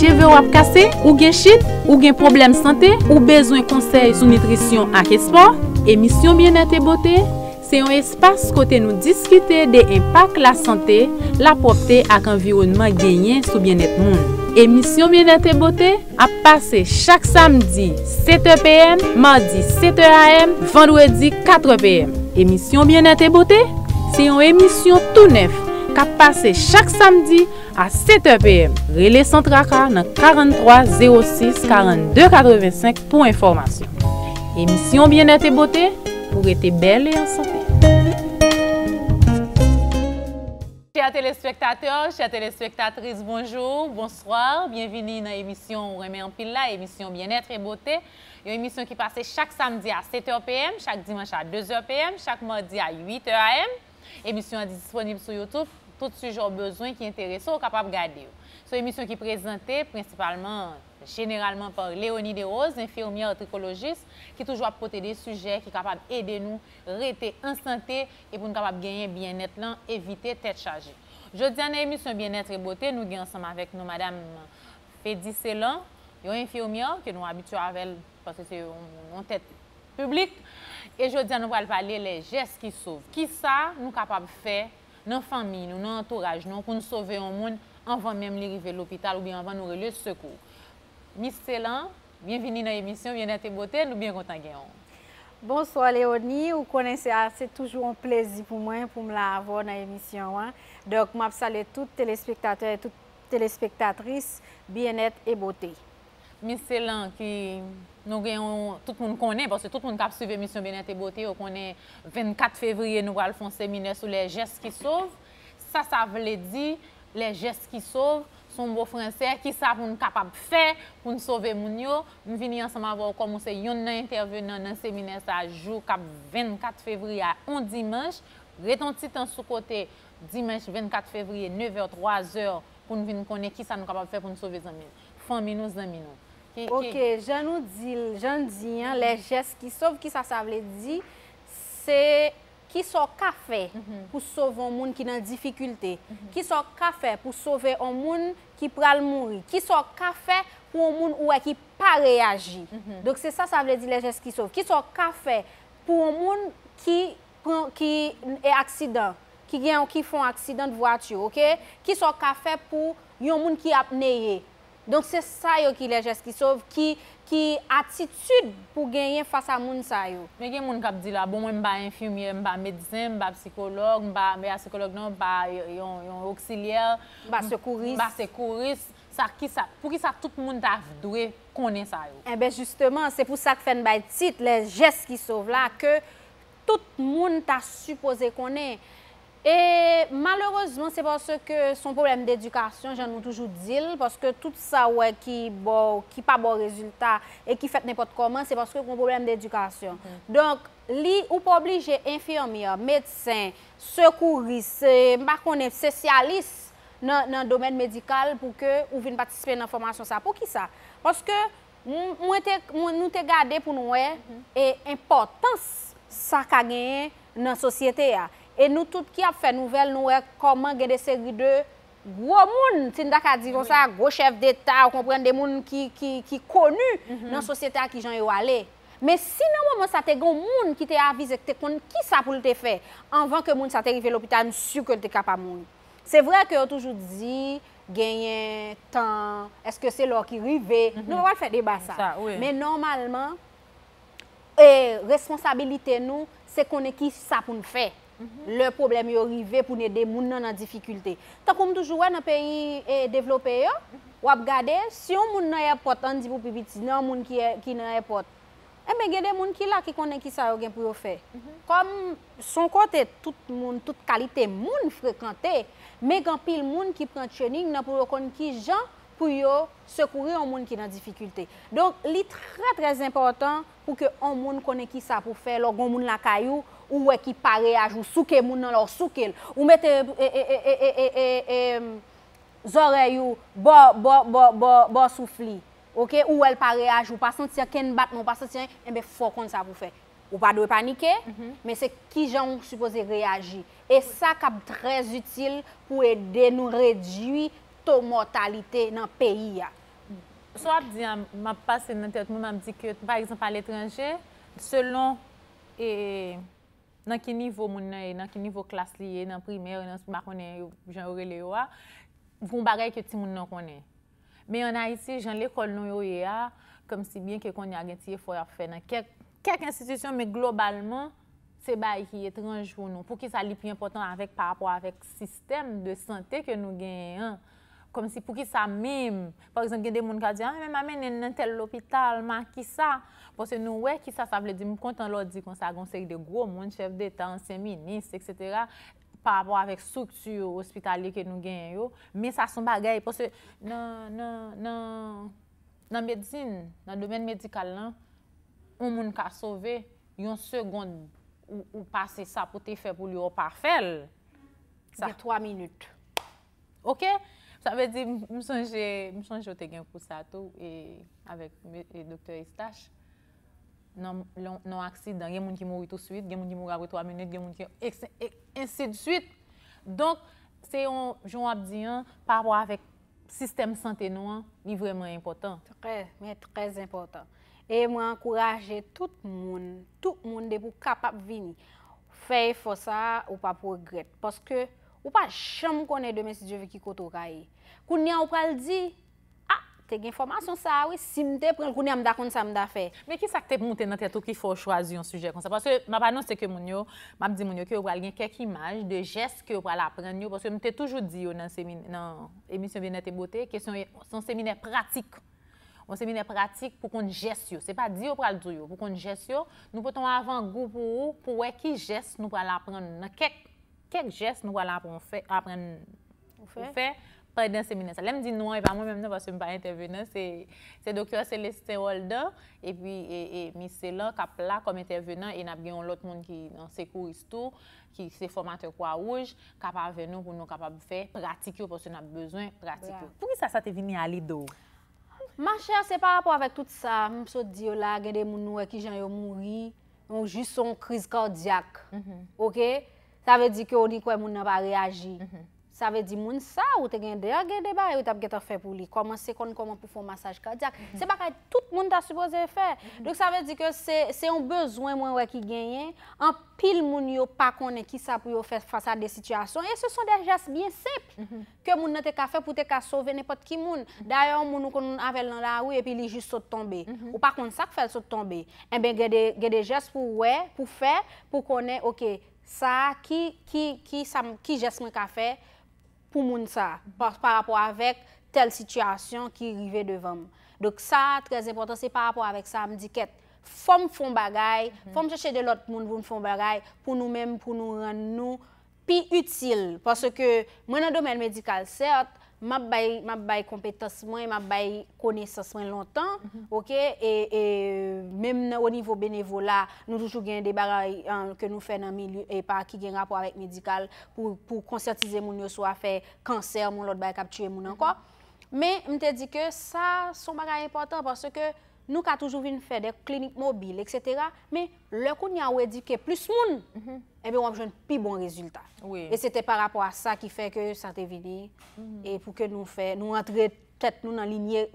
Cheveu wap kase, ou gen chit, ou gen problem sante, ou bezwen konsey sou nitrisyon ak espo. Emisyon Biennete Bote, se yon espas kote nou diskite de impak la sante, la popte ak environman genyen sou biennete moun. Emisyon Biennete Bote, ap pase chak samdi 7 pm, mandi 7 am, vendwedi 4 pm. Emisyon Biennete Bote, se yon emisyon tou nef. ka pase chak samdi a 7 pm. Rele sentra ka nan 4306-4285 pou informasyon. Emisyon Bienetre et Beauté pou rete bel et en santé. Chère telespectateurs, chère telespectatrices, bonjour, bonsoir, bienveni nan emisyon Ou remè en pile la, emisyon Bienetre et Beauté. Yon emisyon ki pase chak samdi a 7 pm, chak dimanche a 2 pm, chak mardi a 8 am. Emisyon an di disponible sou Youtube, tout sujet ou bezwen ki interese ou kapab gade yo. Sou emisyon ki prezante, principalman, generalman par Léonie De Rose, infirmyen ou trikologiste, ki toujwa pou pote de suje, ki kapab ede nou rete en sante, e pou nou kapab genye bienet lan, evite tete chaje. Jodi an emisyon Bienet et Beauté, nou genyansanm avèk nou madame Fédi Célan, yon infirmyen, ki nou abitua avèl, paske se yon tete publik, e jodi an nou val valè le jès ki souv. Ki sa nou kapab fè, nan fami, nan entouraj, nan kon sove yon moun, anvan menm li rive l'opital ou bi anvan nou re le sekou. Miss Ceylan, bienveni nan emisyon Biennette et Beauté, nou bien kontan gen yon. Bonswa, Léonie, ou konen se ase toujou an plezi pou mwen pou m la avon nan emisyon. Dok, m ap sale tout telespektatris, Biennette et Beauté. mis se lan ki nou genyon tout moun konen, pwosè tout moun kap suve misyon Benete Bote yo konen 24 fevriye nou gra l'fonse mine sou le jes ki sov. Sa sa vle di le jes ki sov sou mbo franse, ki sa pou n kapab fe pou n sove moun yo. M vini ansama vò komose yon nan intervenan nan semines a jou kap 24 fevriye an dimanj. Reton tit an sou kote dimanj 24 fevriye 9 vèr 3 zèr pou n vini konen ki sa nou kapab fe pou n sove zanmine. Fon minou zanminou. Ok, jen nou di, jen di an, le jes ki sov ki sa sa vle di, se ki so ka fe pou sov an moun ki nan difikulte, ki so ka fe pou sove an moun ki pral mouri, ki so ka fe pou an moun oue ki pa reyagi. Dok se sa sa vle di le jes ki sov, ki so ka fe pou an moun ki e aksidan, ki gen ou ki fon aksidan vwati, ok, ki so ka fe pou yon moun ki apneye. Donk se sa yo ki le jes ki sov ki atitude pou genyen fasa moun sa yo. Mwen gen moun kap di la, bon mwen mba infimi, mba medzin, mba psikolog, mba psikolog nan, mba yon oksilier, mba sekouris. Pou ki sa tout moun eh ta vdwe konen sa yo. E ben justeman se pou sa k fen bay tit le jes ki sov la ke tout moun ta supose konen. E malerozman se pan se ke son probleme de edukasyon, jan nou toujou dil, paske tout sa wè ki pa bo bon rezultat e ki fèt nèpot koman, se paske kon probleme de edukasyon. Mm. Donk, li ou pa oblige enfirmya, medsen, sekouris, se pa konen sosyalis nan domen medikal pou ke ou vin patispe nan formasyon sa. Po ki sa? Paske nou te gade pou nou wè e importans sa kagen nan sosyete ya. E nou tout ki ap fè nouvel nou wè koman gen de seri de Gwo moun, si ndak a di von sa, gwo chef d'Etat Ou kompren de moun ki konu mhm. nan sosyeta ki jan yo ale Me si nan wè moun sa te gwo moun ki te avize ki te kon ki sa pou lte fè Anvan ke moun sa te rive l'hôpita an suke lte kapa moun Se vwè ki yo toujou di genyen, tan, eske se lò ki rive mhm. Nou wè fè deba sa Me normalman, e, responsabilite nou se kon ki sa pou lte fè Mhm. Le problem yo rive pou ne de moun nan an difikulte. Takoum toujou wè nan peyi e devlopè yo, mhm. wap gade, si yon moun nan ye pot, an di pou pibiti nan moun ki nan ye pot, e me gede moun ki la ki konen ki sa yo gen pou yo fe. Mhm. Kom son kote, tout moun, tout kalite moun frekante, me gen pil moun ki pran chenning, nan pou yo konen ki jan pou yo sekouri yon moun ki nan difikulte. Don, li tre tre important pou ke yon moun konen ki sa pou fe, log yon moun la kayou, Ou wè ki pa reaj ou souke moun nan lor, soukel. Ou mette e, e, e, zorey ou bo soufli. Ou wè pa reaj ou pasan, tiya ken batman, ou pasan tiya, enbe fokon sa pou fe. Ou pa do e panike, mè mhm. se ki jan wou suppose reaji. E sa kap trez util pou eden nou redwi to mortalite nan peyi ya. Swap diyan, m'ap pase nante ot, mou m'am di ki, par exemple, al etranje, selon e... nan ki nivou moun nan e, nan ki nivou klas li e, nan primer, e, nan spima konen yo, jan oure le yo a, voun bagay ke ti moun nan konen. Men yon a iti jan l'ekol nou yo e a, kom si bien ke kon yon agen ti e fwa ya fwe nan. Kek institisyon, men globalman, se bay ki etranjoun nou, pou ki sa li pi important avèk parapò avèk sistem de sante ke nou genyen an. Kom si pou ki sa mèm. Par exemple, gen de moun ka di, a, ah, mè mè mè nè nè tel l'hôpital, mè ki sa. Pò se nou wè ki sa, sa vle di mè kont an lò di kon sa agon se y de gwo moun, chef d'Etat, ansyen minis, etc. Par apò avèk struktur hospitali ke nou gen yo. Mè sa son bagay, pò se, nan, nan, nan, nan medzin, nan domèn medikal nan, moun moun ka sove, yon segond ou pase sa pou te fe pou li opafel. De 3 min. Ok? Sa ve di msange yo te gen kousato e avek mwen doktoristache nan aksidan. Gen mwen ki mori tout non, non suite, gen mwen ki mori avri 3 menit, gen mwen ki... Eksin, eksin, eksin, eksin tout suite. Donk, se yon jou ap diyan parwa avek sistem sante nouan, mi vremen important. Tres, mi e tres important. E mwen ankoraje tout moun, tout moun de pou kapap vini fey fosa ou pa progret. Poske... Ou pa chanm konen demesidjeve ki koto kaye. Kounen ou pral di, a, ah, te gen informasyon sa, si mte pral kounen amda kon sa amda fe. Me ki sak te mouten nan te tou ki fò chwazi yon sujè kon sa? Paske mab anons se ke moun yo, mab di moun yo ki ou pral gen kek imaj, de jesk ki ou pral apren yo, paske mte toujou di yo nan emisyon Vienete Bote, kesyon yon seminer pratik. O seminer pratik pou kon jes yo. Se pa di ou pral di yo, pou kon jes yo, nou poton avan goupou pou wè ki jes nou pral apren yo nan kek. Kek jes nou wala pou ou fe, apren ou fe, pre den seminer sa. Lem di nou an, eva mwen mwen mwen mwen mwen mwen, pwos yo mwen pa intervenan, se dokyon selesteyol da, e pi, e mis se lan, kap la kom intervenan, e nap gen yon lot moun ki nan sekou istou, ki se formatè kwa ouj, kap avè nou pou nou kapab fè, pratikyo pwos yo nan bezwen, pratikyo. Pwou ki sa sa te vini alido? Ma chè, se pa rapò avèk tout sa, mwen pso diyo oh la, gen de moun nou, e ki jan yo mouri, nou jis son kriz kardyak, oké? ça veut dire que on dit quoi mon n'a pas réagi mhm. Ça veut dire que les gens ne ont pas pour lui. Comment pour faire un massage cardiaque? Mhm. C'est pas que tout le monde a supposé faire. Mhm. Donc ça veut dire que c'est un besoin moi, qui gagne. En pile, les gens ne savent pas qui ça pour faire face à des situations. Et ce sont des gestes bien simples que les gens pas faire pour sauver n'importe qui. D'ailleurs, les gens ont fait dans la rue et puis ils sont juste tombés. tomber, Ou pas qu'on ça qu'ils sont tombés. Eh bien, il y a des gestes pour, ouais, pour faire, pour connaître, OK. sa ki jesme ka fe pou moun sa, par rapport avek tel sityasyon ki rive devan. Dok sa, trez impotant, se par rapport avek sa, m diket, fom fon bagay, mhm. fom chache de lot moun fon bagay, pou nou men, pou nou ren nou, pi util, parce ke mwen an domen medikal cert, Mab bay kompetansman, mab bay konensansman lontan, mhm. ok? E, e mem nan o nivou benevou la, nou toujou gen de bagay ke nou fe nan milu e pa ki gen rapo avèk medikal pou konsertize moun yo sou a fe kanser moun, lòt bay kapchye moun anko. Mhm. Men, mte di ke sa son bagay important parce ke nou ka toujou vin fe de klinik mobil, etc. Men, lòkou nyawè e di ke plus moun! Mhmm! ebe wap jwen pi bon rezultat. E se te par rapor mhm. a sa ki fek e sa te vini, e pou ke nou fek, nou antre tet nou nan linye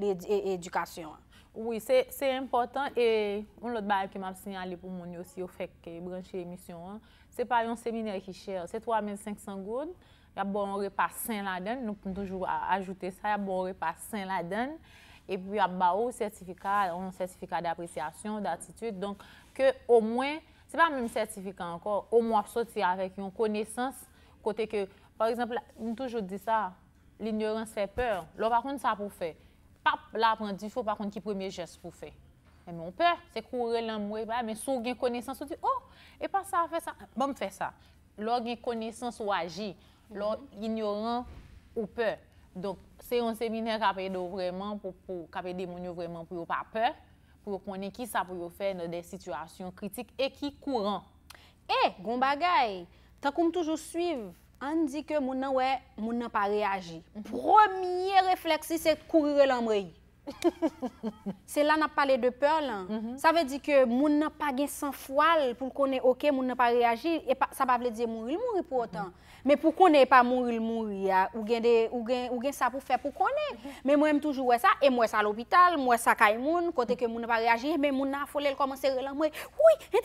edukasyon. Oui, se se important, e un lot bal ke map sinyali pou moun yo si ou fek branche emisyon, se par yon seminary ki chè, se 3500 goud, yab bon repas 5 laden, nou pou nou ajoute sa, yab bon repas 5 laden, e pou yab ba ou sertifikat, yon sertifikat d'apresyasyon, d'attitude, donk ke o mwen Se pa mèm sertifika ankor, ou mwa soti avèk yon konesans kote ke, par exemple, mèm toujou di sa, l'ignorans fè pèr, lò pa konde sa pou fè. Pa l'aprendi fò, pa konde ki premier jès pou fè. Mèm mèm ou pèr, se koure lèm mwè, mèm sou gen konesans, sou di, oh, e pa sa fè sa, mèm fè sa. Lò gen konesans ou agi, lò yon yon yon ou pèr. Don, se yon seminar kapèdè ou vreman pou, kapèdè mounè ou vreman pou yon pa pèr, pou yo konen ki sa pou yo fe nou de situasyon kritik e ki kouran. E, gom bagay, ta koum toujou suiv, an di ke moun nan wè, moun nan pa reage. Mhm. Premier refleksi se kourire l'embrey. c'est là n'a parlé de peur mhm. Ça veut dire que moun n'a pas gain sans froid pour connaît OK, moun n'a pas réagi et pa, ça pas veut dire mourir mourir pour mhm. autant. Mais pour pas mourir mourir ah, ou gain ou ou ça pour faire pour qu'on Mm Mais moi même toujours ça et moi ça à l'hôpital, moi ça à moun côté mhm. que moun n'a pas réagi mais moun n'a le commencer relamrer. Oui, et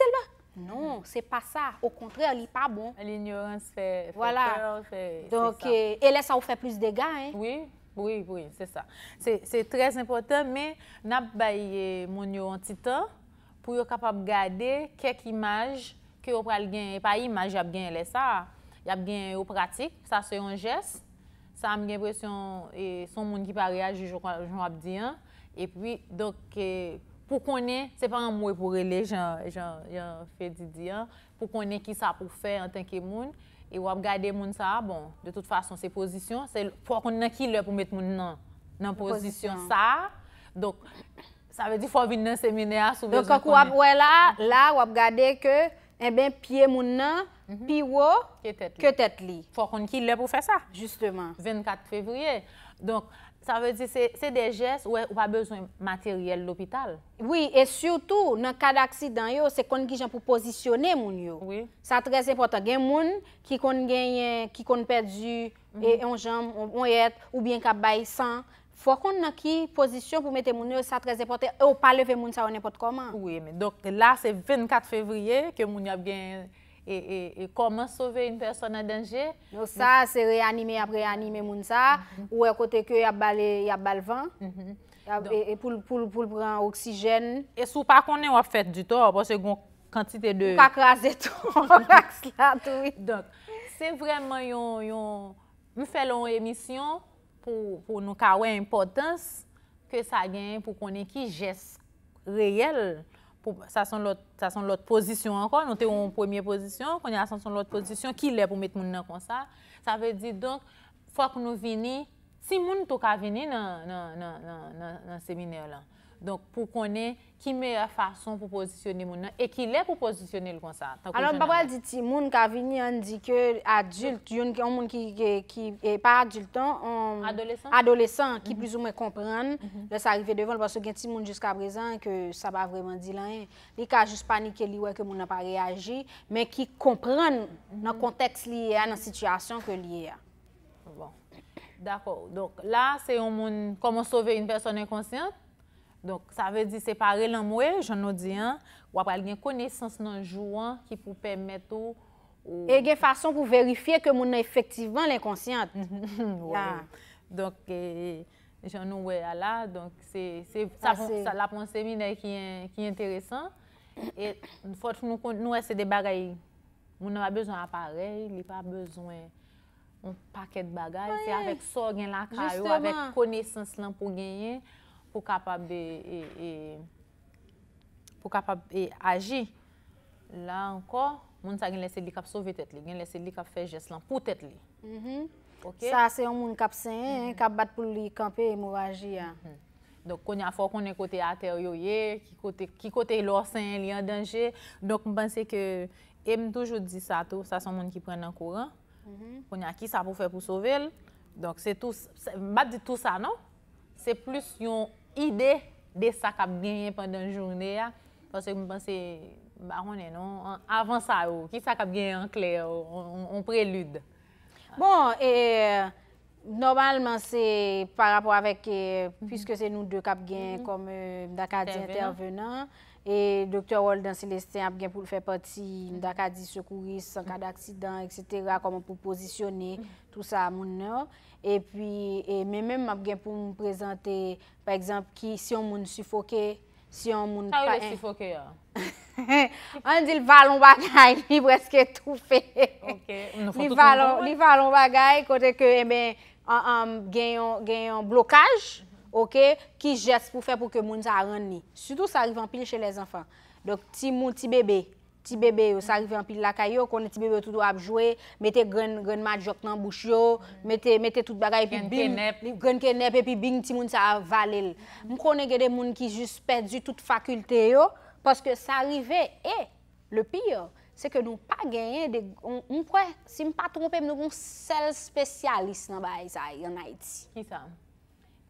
Non, c'est pas ça. Au contraire, il n'est pas bon. L'ignorance fait, voilà. Donc, et là, ça vous fait plus de dégâts. Hein? Oui. Oui, oui, c'est ça. C'est très important, mais nap baye moun yo an titan pou yo kapab gade kek imaj ke yo pral gen, pa imaj yo ap gen lè sa, yo ap gen yo pratik, sa se yon jès, sa am gen presyon e, son moun ki pa reaj yon ap diyan. Et puis, donc, e, pou konen, se pa an mwen pou rele, jan, jan, jan, fe diyan, pou konen ki sa pou fè an tenke moun. E wap gade moun sa, bon, de tout fason, se pozisyon, se fwa konnen ki lè pou met moun nan, nan pozisyon sa. Donk, sa ve di fwa bin nan seminer a soubez ou konnen. Konk wap wè la, la wap gade ke, en eh ben, piye moun nan, mhm. piwo, ke tet li. Fwa konnen ki lè pou fè sa. Justeman. 24 fevriye. Donk. Sa ve di se de jes ou pa bezwen materyel l'opital. Oui, et surtout, nan kad aksidan yo, se kon gijan pou posisyonè moun yo. Oui. Sa trese pota gen moun ki kon ganyen, ki kon perdi, mhm. e yon jamb, ou yon yet, ou bien ka bay san. Fwa kon nan ki posisyon pou metè moun yo, sa trese pota, ou pa leve moun sa wè nè pot koman. Oui, men, doke la se 24 fevriye ke moun yo ap gen... E, e, e koman sove mhm. mhm. yon person a denje? Nou sa se reanime ap reanime moun sa. Ou e kote ke yon balvan. E pou l pran oksijen. E sou pa konen wap fet di to. Apo se yon kantite de... Kakras de to. Se vremen yon... Mou felon emisyon pou nou kawen impotans ke sa gen pou konen ki jes reyel. pou sa son lot, sa son lot pozisyon anko, nou te ou pou miye pozisyon, kon ya sa son lot pozisyon, ki lè pou met moun nan kon sa. Sa ve di, donk, fwa kon nou vini, si moun tou ka vini nan nan seminer lan. Donk pou konen ki meyè fason pou posisyonè moun an e ki lè pou posisyonè lè konsant. Anon, babal di ti moun ka vini an di ke adult, yon ki an moun ki e pa adultan, Adolescent. Adolescent, ki mhm. plizou mè kompran, mhm. lè sa rive devan, lè baso gen ti moun jiska prezan ke sa ba vreman di lè an, li ka jous panike li wè ke moun an pa reagi, men ki kompran mhm. nan konteks li e an, nan situasyon ke li e an. Bon. Dakou. Donk la se an moun koman sove yon person inconsyant, Donk, sa ve di separe lan mwe, jen nou di an, wap al gen konesans nan jouan ki pou pemet ou... E gen fason pou verifiye ke moun efektivan l'inkonsyant. Donk, jen nou we ala, donk se la ponse mi de ki yon kye yon kye yon, ki yon kye yon, ki yon kye yon, ki yon kye yon, ki yon kye yon, ki yon kye yon, ki yon kye yon. pou kapab e, e... pou kapab e aji, la anko, moun sa gen lese li kap sove tet li, gen lese li kap fe jeslan pou tet li. Mhm. Sa se yon moun kap sen, mhm. kap bat pou li kampe e mou aji ya. Mhm. Dok kon ya fò kon e kote ater yo ye, ki kote lor sen li an denje, dok mpense ke, em toujou di sa tou, sa son moun ki pren an koran, kon ya ki sa pou fe pou sovel, dok se tout, bat di tout sa nou, se plus yon ide de sa kap genye pandan jounè a, panse mwen panse, ba ronè non, avan sa ou, ki sa kap genye an kler, ou prelude. Bon, normalman se, par rapor avek, puisque se nou de kap genye, kom mm-hmm. euh, dakadji intervenan, a, E doktor Walden Celestin ap gen pou fè pati nda ka di soukouris, san ka da aksidan, etsetera, komon pou posisyone, tout sa moun nou. E pwi, e men men ap gen pou moun prezante, pa ekzamp, ki si yon moun soufoke, si yon moun... Sa ou yon soufoke ya? An di l valon bagay, li brezke tou fè. Ok, moun nou fè tout an moun. Li valon bagay, kote ke eme eh gen yon blokaj... Ouke, ki jes pou fè pou ke moun sa a ran ni. Soutou sa arrivan pil chè les anfan. Donk ti moun, ti bebe, ti bebe yo, sa arrivan pil lakay yo, konen ti bebe yo toutou apjouè, mette gren, gren madjok nan bouch yo, mette, mette tout bagay, gren kenep, gren kenep, epi bing ti moun sa a valel. Mkone gede moun ki jous perdi tout fakulte yo, paske sa arrive, e, le pil yo, se ke nou pa genye, mwen pre, si mwen pa trompe, mwen kon sel spesyalist nan bay zay, yon a iti. Ki tam?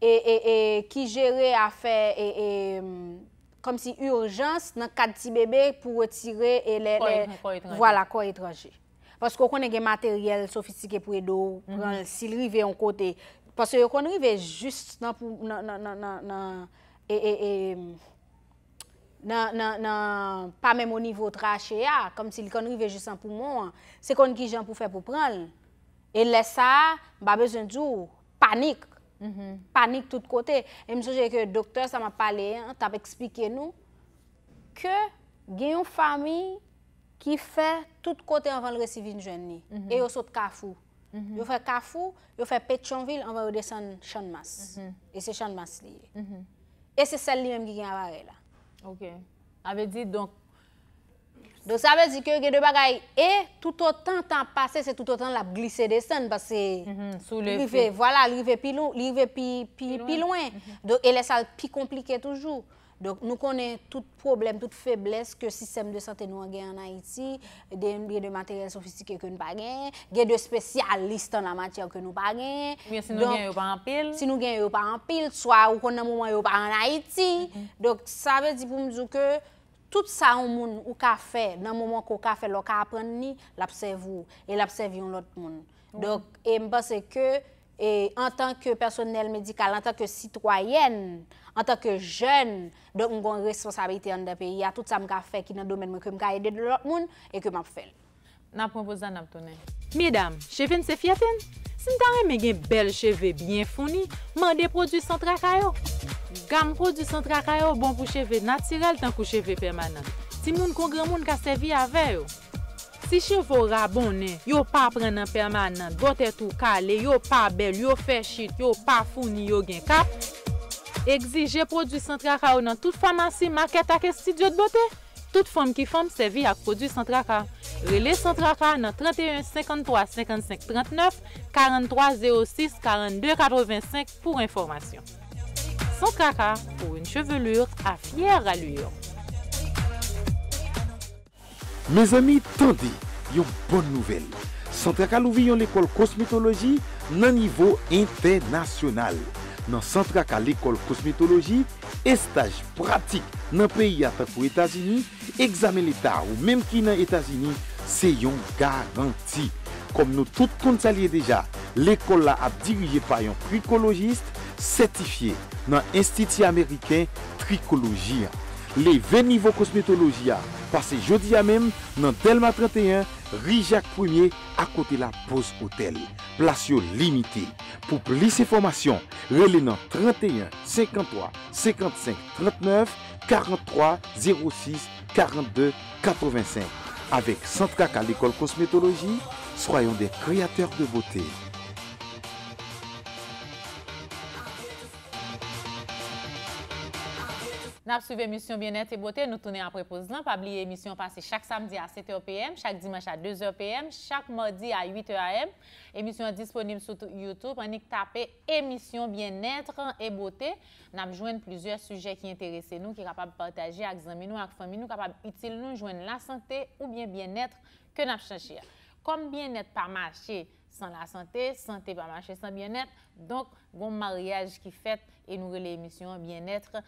E, e, e ki jere a fe e, e kom si urjans nan kat ti bebe pou retire e le... Voilà, ko etraje. Paske yo konen gen materyel sofistike pou edo mhm. sil rive yon kote. Paske yo konen rive jist nan pou... nan... nan... pa menmou nivou tra che ya, kom si li konen rive jist an pou moun, se konen ki jan pou fe pou pral, e lese sa, babes an djou, panik, Mhm. Panik tout kote. E msouje ke doktor sa ma pale, ta pe eksplike nou, ke gen yon fami ki fe tout kote avan recevi yon jen ni. E yo sot kafou. Mhm. Yo fe kafou, yo fe pechonvil, avan redesen chanmas. Mhm. E se chanmas li. E se sel li menm ki gen avare la. Ok. A ve di, donk, Do sa vez di ke ge de bagay e, tout o tan tan pase se tout o tan la glise de sen, pase li ve pi lou, li ve pi, pi, pi louen. Do e lesal pi komplike toujou. Dok nou konen tout problem, tout feblesse ke sistem de sante nou an gen an Haiti, den biye de materyel sofistike ke nou pa gen, ge de spesyal listan la matya ke nou pa gen. Mwen si nou gen yo pa an pil. Si nou gen yo pa an pil, swa ou konen mouman yo pa an Haiti. Mhm. Dok sa vez di pou mzou ke, Tout sa ou moun ou ka fe, nan mouman ko ka fe, lo ka apren ni, la psev ou, e la psev yon lot moun. Dok, e mba se ke, en tanke personel medikal, en tanke sitwayen, en tanke jen, do mwen gwen responsabilite yon de peyi, a tout sa mwen ka fe ki nan domen mwen, ke mwen ka eded lot moun, e ke mwen ap fel. Nap mwen bozan ap tonen. Medam, cheve nse fjeten? Sin tarè mè gen bel cheve byen founi, mande prodwisantrakay yo. Gam prodwisantrakay yo bon pou cheve natirel tankou cheve permanen. Si moun kongre moun ka sevi avè yo. Si chevo rabonè, yo pa prenen permanen, dotè tou kale, yo pa bel, yo fechit, yo pa founi, yo gen kap, egzije prodwisantrakay yo nan tout famansi, market ake stidyo de bote, tout fam ki fam sevi ak prodwisantrakay yo. Rile Santraka nan 31535539-4306-4285 pou informasyon. Santraka pou yon chevelur a fyer aluyon. Me zami, tande yon bon nouvel. Santraka louvi yon ekol kosmetologi nan nivou entenasyonal. Nan Santraka l'ekol kosmetologi, estaj pratik nan peyi atakou Etasini, examen l'etat ou menm ki nan Etasini, Se yon garanti Kom nou tout kon salye deja L'ekol la ap dirije pa yon Trikologist certifiye Nan institut ameriken Trikologien Le ve nivou kosmetologi ya Pase jodi ya men nan Delma 31 Rijak 1er akote la Post Hotel Plasyon limiti Pou plise formasyon Relen nan 31, 53, 55, 39 43, 06, 42, 85 43, 06, 42, 85 Avec Santa à l'école cosmétologie, soyons des créateurs de beauté. N ap souve emisyon bien etre e bote, nou tounen ap repos lan. Pabliye emisyon pase chak samdi a 7 o pm, chak dimans a 2 o pm, chak mardi a 8 o am. Emisyon disponib sou Youtube, anik tape emisyon bien etre e bote. N ap jwen plizye suje ki enterese nou, ki kapab partaje ak zami nou, ak fami nou, kapab itil nou jwen la sante ou bien bien etre ke n ap chanchir. Kom bien etre pa mache san la sante, sante pa mache san bien etre, donk goun mariage ki fet e nou rele emisyon bien etre,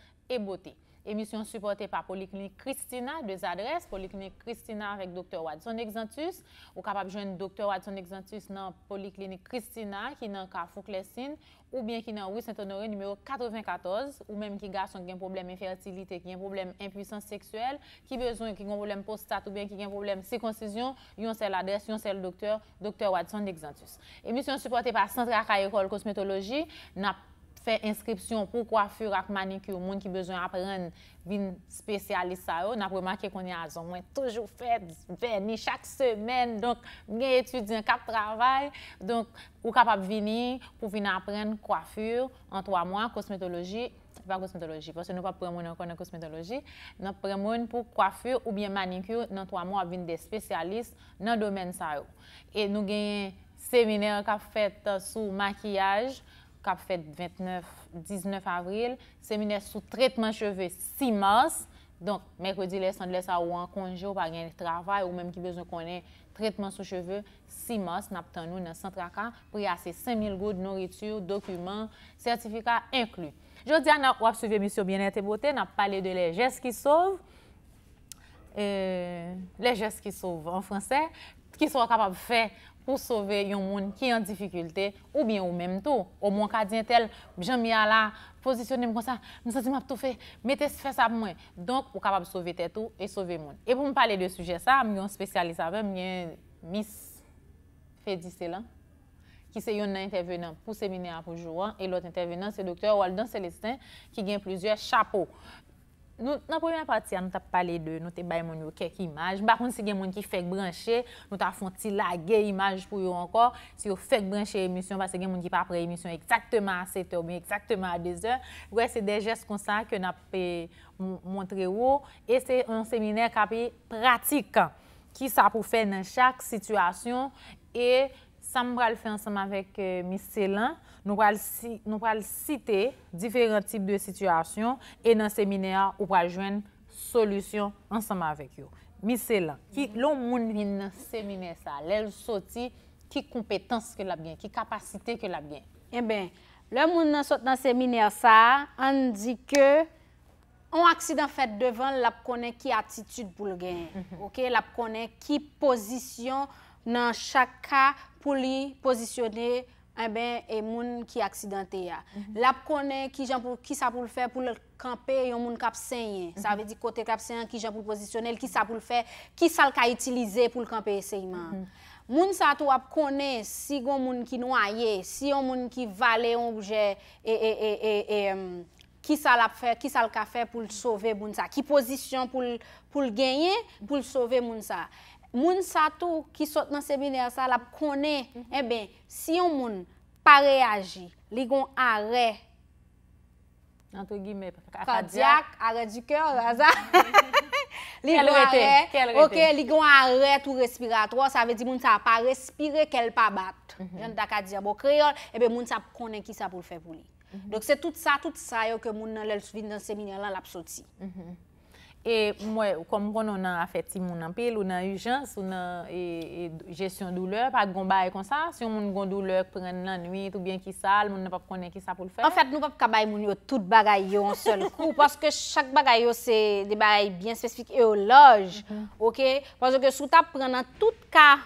Emisyon supporte pa Poliklinik Kristina, 2 adres. Poliklinik Kristina avèk dr. Wadison Neksantus. Ou kapab jwen dr. Wadison Neksantus nan Poliklinik Kristina ki nan ka Fouklesine. Ou byen ki nan Louis Saint-Honoré n. 94. Ou menm ki gason gen problem infertilite, gen problem impwisans seksuel. Ki bezon ki gen problem postat ou byen ki gen problem sikonsizyon. Yon sel adres, yon sel dr. Dr. Wadison Neksantus. Emisyon supporte pa Sentra Kayekol Kosmetologi nan Poliklinik Kristina. fè inskripsyon pou kwafur ak manikyur moun ki bezon apren bin spesyalist sa yo, nan prema ke konye a zon mwen toujou fèd, veni, chak semen, donk gen etudyen kap travay, donk ou kap ap vini pou vina apren kwafur an 3 moun, kosmetologi, pa kosmetologi, pwese nou pap premon an konen kosmetologi, nan premon pou kwafur ou bin manikyur nan 3 moun ap vin de spesyalist nan domen sa yo. E nou genye seminer kap fèt sou makiyaj, Kap fèd 29 avril, seminè sou tretman cheve si mas. Donk, mèk wè di lè san lè sa ou an konjou pa gen lè travay ou mèm ki bezon konè tretman sou cheve si mas. Nap tan nou nan santra ka, pri a se 5.000 gout de noritur, dokumen, sertifika, inklu. Jòs di an ap wap souve misyo bienè te bote, nap pale de lè jès ki souv. Lè jès ki souv an fransè. ki swa kapab fe pou sove yon moun ki yon difikulte ou bien ou menm tou. Ou mwen ka diyen tel, jen mi ala, posisyonem kon sa, mwen sa si map tou fe, me te fe sa pou mwen. Donk, pou kapab sove tetou e sove moun. E pou mwen pale de suje sa, mi yon spesyalis ave, mi yon mis Fedise lan, ki se yon nan intervenan pou seminer apoujouan, e lot intervenan se doktor Walden Celestin ki gen plizye chapouk. Nou nan premen pati an nou tap pale de nou te bay moun yo kek imaj. Mbakoun se gen moun ki fek branche, nou ta fon ti lage imaj pou yo ankor. Se yo fek branche emisyon, ba se gen moun ki pa pre emisyon eksakteman a 7 obi, eksakteman a 2 obi. Wè se de jes kon sa ke nou ap pe montre yo. E se yon seminer kapi pratika ki sa pou fe nan chak situasyon. E sa mbra l fe ansama vek euh, mis selan. Nou pal cite diferent tip de situasyon e nan seminer ou pal jwen solusyon ansama avek yo. Misela, ki mhm. loun moun nan seminer sa, lèl soti ki kompetans ke l ap gen, ki kapasite ke l ap gen? E ben, loun moun nan soti nan seminer sa, an di ke an aksidan fèt devan l ap konen ki atitude pou l gen. Mhm. Ok, l ap konen ki posisyon nan chak ka pou li posisyone Eh e moun ki aksidente ya. Mhm. Lap konen ki sa pou l fè pou l kampe yon moun kapsenye. Sa mhm. ve di kote kapsenye ki sa pou l posisyonel, ki sa pou l fè, ki sa l ka itilize pou l kampe eseyman. Mhm. Moun sa tou ap konen si yon moun ki nou aye, si yon moun ki vale yon obje, e, e, ki sa l ka fè pou l sove moun sa, ki posisyon pou l genye pou l sove moun sa. Moun sa tou ki sote nan seminer sa lap kone, ebe, eh si yon moun pa reagi, li gwen arek, kardyak, arek di kèr, aza, li gwen arek, li gwen arek tou respira. Tro, sa ve di moun sa pa respire, kel pa bat. Mhm. Yon tak a diya bo kreyol, ebe, eh moun sa kone ki sa pou l'fèvouni. Dok se tout sa, tout sa yo ke moun nan lèl souvin nan seminer la lap soti. Mhm. E mwen kon mwen an afeti moun an pil ou nan ujans ou nan jesyon e, e, douleur, pati kon baye kon sa, si mwen moun gondouleur pren nan nwit ou bien ki sal, mwen nan pap konen ki sa pou l'fè. An fèt, nou pap kabaye moun yo tout bagay yo an sol kou, paske chak bagay yo se de bagay bien spesifik e o loj, ok? Paske sou tap pren nan tout ka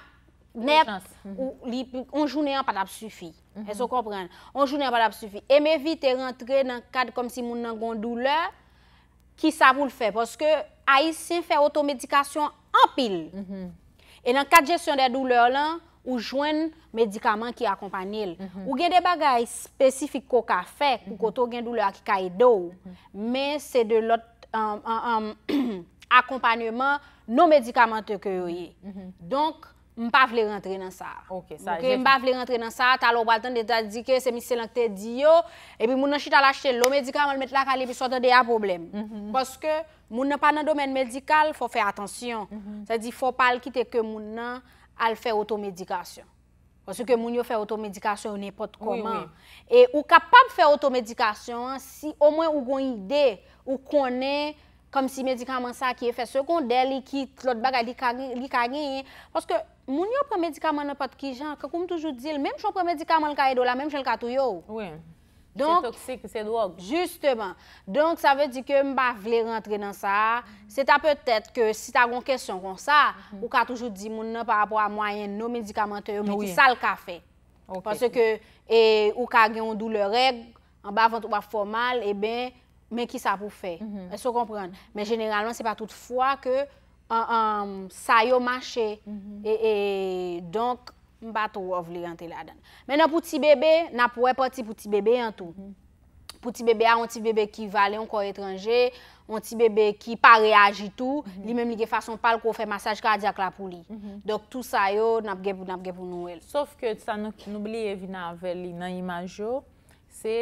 nek mm-hmm. ou li, on jounen an pat ap sufi, fè mm-hmm. sou kompren. On jounen an pat ap sufi, eme vite rentre nan kad kom si moun nan gondouleur, Ki sa vou l fè? Poske ay sin fè automedikasyon apil. E nan kat jesyon de douleur lan, ou jwen medikaman ki akompanyel. Ou gen de bagay spesifik ko ka fè, pou koto gen douleur ki ka edou. Men se de lot akompanyeman nou medikamante ki yo ye. Mhm. Donk, m pa vle rentre nan sa. Ok, sa. M pa vle rentre nan sa, talo waltan de ta dike, se misilank te di yo, epi mounan chit ala chete lo medikaman, al met la kale, pi sotan de a problem. Mm-hmm. Paske, mounan pa nan domen medikal, fò fè atensyon. Sa mm-hmm. di fò pal kite ke mounan, al fè automedikasyon. Paske moun yo fè automedikasyon, un epot koman. E ou kapap fè automedikasyon, si o mwen ou gwen ide, ou konen, kom si medikaman sa ki e fè sekondel, ki tlot baga li kagen, paske, moun yo pre medikaman nan pat ki jan, kakou m toujou dil, menm chon pre medikaman l ka e do la, menm chon l ka tou yo. Oui. C'est toxique, c'est drogue. Justement. Donk sa ve di ke m ba vle rentre nan sa, se ta peut-et ke si ta ron kesyon ron sa, mou ka toujou di moun nan par rapport a mwayen nou medikaman te yo, mou di sa l ka fe. Ok. Pase ke, e ou ka gen yon doule reg, mba vant ou a fomal, e ben, men ki sa pou fe. E so kompren. Men generalman se pa tout fwa ke Sa yo mache, mhm. e, e donk mba tou wav li rente la dan. Men nan pouti bebe, nan pou e poti pouti bebe an tou. Mhm. Pouti bebe a, an ti bebe ki vale, an kon etranje, an ti bebe ki pa reaj itou, mhm. li menm li ge fason pal ko fe masaj kadiak la pou li. Donk tou sa yo, nan pgep ou nan pgep ou nou el. Sof ke tsa nouk noubli evi nan veli nan imajo, se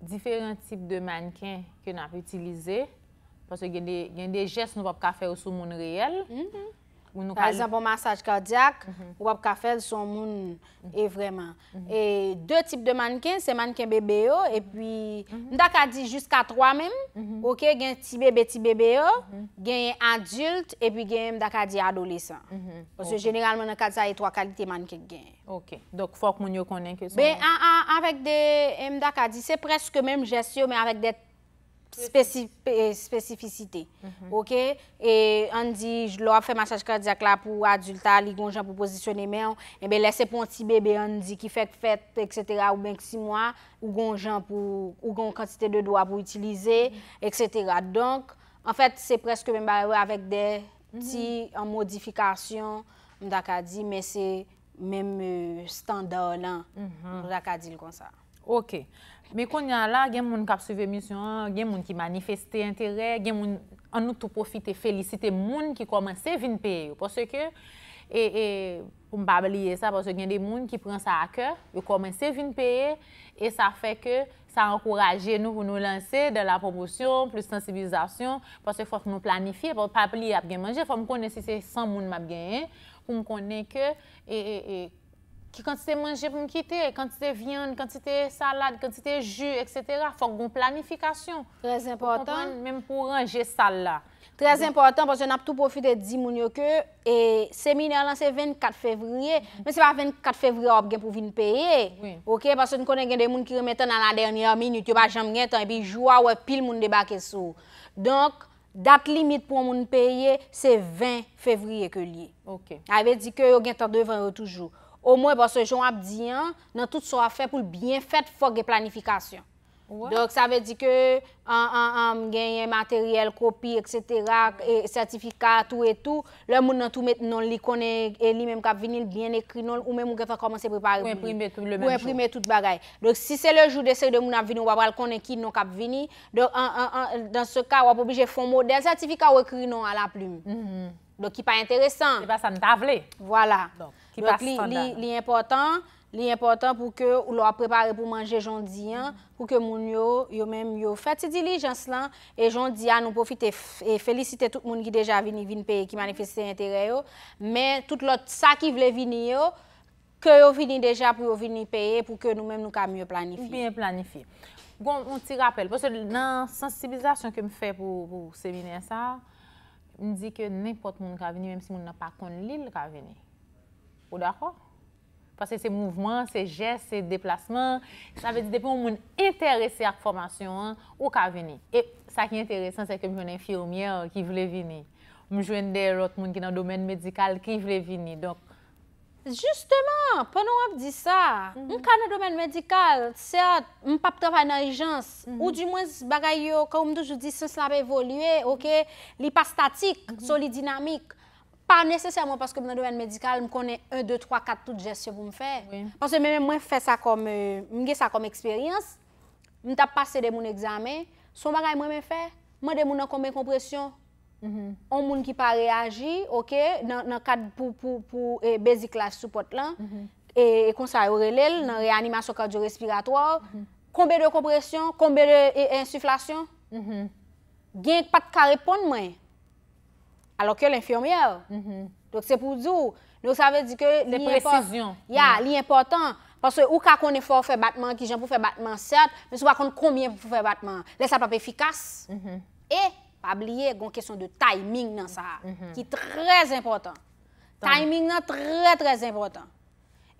diferent tip de manken ke nan pe utilize. Paswe mm-hmm. gen mm-hmm. mm-hmm. de jes nou wap ka fèl sou moun reyel. Par exemple, massage kardyak, wap ka fèl sou moun evreman. E, de tip de manken, se manken bebeyo, e pi, nda ka di jiska 3 men, ok, gen ti bebe, ti bebeyo, gen adult, e pi gen mdaka di adolesan. Paswe generalmen, nan ka di sa e 3 kalite manken gen. Ok, dok fok moun yo konen kesyon. Ben, anvek de, mdaka di, se preske men jes yo, men avek de testyon, spécificité. Mhm. OK? Et on dit, je leur fait massage cardiaque là pour adulte, les gens pour positionner mais et eh bien laisser pour un petit bébé, on dit, qui fait fête, etc., ou bien six mois, ou gens pour, ou gon quantité de doigts pour utiliser, mhm. etc. Donc, en fait, c'est presque même avec des mhm. petits en modification modifications, dit, mais c'est même euh, standard là, on dit comme ça. OK. Mwen kon yon la gen moun kap suve misyon, gen moun ki manifeste entere, gen moun anout ou profite felicite moun ki komanse vinpeye. Posè ke, e, e pou m bab liye sa, posè gen de moun ki pran sa akè, yon komanse vinpeye, e sa fè ke sa ankoraje nou pou nou lanse de la proposyon, plus sensibilizasyon, posè fòf nou planifiye, posè pap liye ap gen manje, fò m konen si se san moun map genye, pou m konen ke, e, e, e. ki kantite manje pou mkite, kantite viyon, kantite salat, kantite ju, etc. Fok goun planifikasyon. Très important. Mèm pou ranger salat. Très important, pwè se nap tou profite di moun yo ke, se minè lan se 24 fevriye, mè se pa 24 fevriye ap gen pou vin peye, ok, pwè se nou konen gen de moun ki remetan nan la dernyan minute, yo pa janm gen tan, epi jou a wè pil moun debake sou. Donk, dat limit pou moun peye, se 20 fevriye ke liye. Ok. A ve di ke yo gen 32 vren yo toujou. Ou mwen pa se joun ap diyan, nan tout so a fe pou l'byen fèt fòk gè planifikasyon. Ou wè? Dok sa vè di ke, an, an, an, genye materyèl, kopi, et sètera, et sertifikat, tout et tout, lè moun nan tout met non li konen, et li mèm kap vinil, byen ekri non, ou mèm mou gè fè komanse prepari. Ou imprimè tout le mèm joun. Ou imprimè tout bagay. Dok si se lè joun de seri non, de moun ap vinil, wapal konen ki non kap vinil, donk an, an, an, dan se ka wap oblije fon modèl, sertifikat wèkri non a la plume. Mh, mh. Dok Li important pou ke ou lo ap prepare pou manje jondi an, pou ke moun yo yo menm yo fèt se dilijans lan, e jondi an nou profite e felicite tout moun ki deja vini vin peye ki manifeste yon tereyo, men tout lot sa ki vli viniyo, ke yo vini deja pou yo vini peye pou ke nou menm nou ka myon planifi. Gon, moun ti rappel, pou se nan sensibilizasyon ke m fè pou seminer sa, m di ke nipot moun ka vini menm si moun nan pa kon lil ka vini. Ou d'akwa? Pasè se mouvman, se jes, se deplasman, sa ve di depon moun interese ak formasyon an, ou ka vini. E sa ki enteresan, se kem jwene infirmyen ki vile vini. Mwen jwene derot moun ki nan domen medikal ki vile vini. Justeman, pwè nou ap di sa, mwen ka nan domen medikal, se an, mwen pa ptav an aijans, ou di mwen bagay yo, kwa mwen doujou di, se sla ve evolye, ou ke li pa statik, mhm. sou li dinamik, Pa nesesèrman paske mwen doven medikal, m konen 1, 2, 3, 4 tout jesye pou m fè. Paske mwen fè sa kom, m gen sa kom eksperyans, m tap pase de mhm. moun egzame, son bagay mwen fè, mwen de moun an kombe kompresyon. An moun ki pa reagi, ok, nan kat pou bezik la soupot lan, e konsa a orelel, nan reanimasyon kardyo respiratouar, kombe de kompresyon, kombe mhm. de insuflasyon, gen pat ka repon mwen. alo ke l'infirmyel. Mm-hmm. Donc, se pou djou. Nou sa ve di ke... De presisyon. Ya, mm-hmm. li important. Parce ou ka konen fò fè batman, ki jen pou fè batman, cert, mè sou wakon konen konmien pou fè batman. Lè sa pap efikas. E, pa bliye, gon kesyon de timing nan sa. Ki trèz important. Timing nan trèz, trèz important.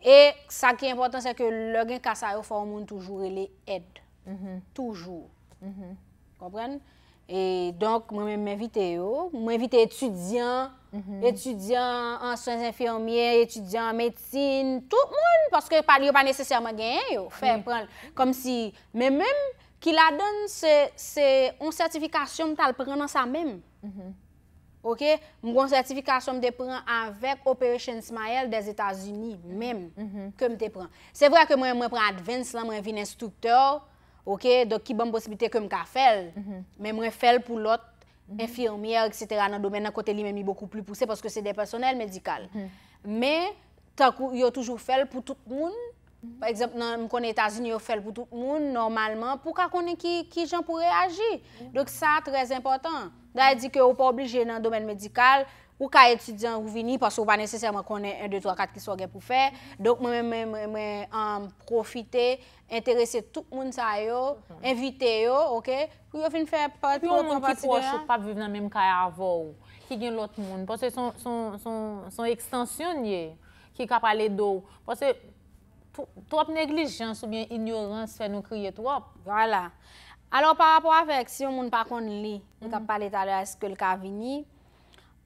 E, sa ki important, se ke lò gen kasa yo fò moun toujou, lè ed. Mm-hmm. Toujou. Koprenn? E donk mwen mwen mwen vite yo. Mwen mwen invite etudyan. Etudyan mhm. answens infirmyen, etudyan medsine, tout moun. Paske pal yo pa nesesyarman gen yo. Fèm pran. Kom si, mwen mwen ki la don se on sertifikasyon mwen tal pran an sa mèm. Mhm. Ok? Mwen pran sertifikasyon mwen depran avèk Operation Smile des Etats-Unis mèm. Mhm. Kèm te pran. Se vèk mwen mwen pran advance la mwen vin enstuktor. OK, donc qui une possibilité que me faire mhm. mais faire pour l'autre infirmière etc. dans le domaine dans côté lui-même beaucoup plus poussé parce que c'est des personnels médicaux. Mhm. Mais tant a toujours fait pour tout le monde mhm. par exemple, dans les États-Unis, on fait pour tout le monde, normalement, pour qu'on ait qui, qui gens pour réagir. Donc, ça, très important. D'ailleurs, dit qu'on n'est pas obligé dans le domaine médical, Ou ka etudyon ou vini, pas ou pa nesesèman konen 1, 2, 3, 4 kiswa gen pou fè, dok mè mè mè mè mè mè profite, interese tout moun sa yo, invite yo, ok? Pou yo fin fè pati. Pou yo moun ki pochou pa viv nan mèm ka yavou, ki gen lot moun, pas se son extension ye, ki kap pale do, pas se trop neglijans, soubyen ignorans fè nou kriye trop. Vala. Alors pa rapor a fèk, si yo moun pa kon li, ou kap pale talo eske l ka vini,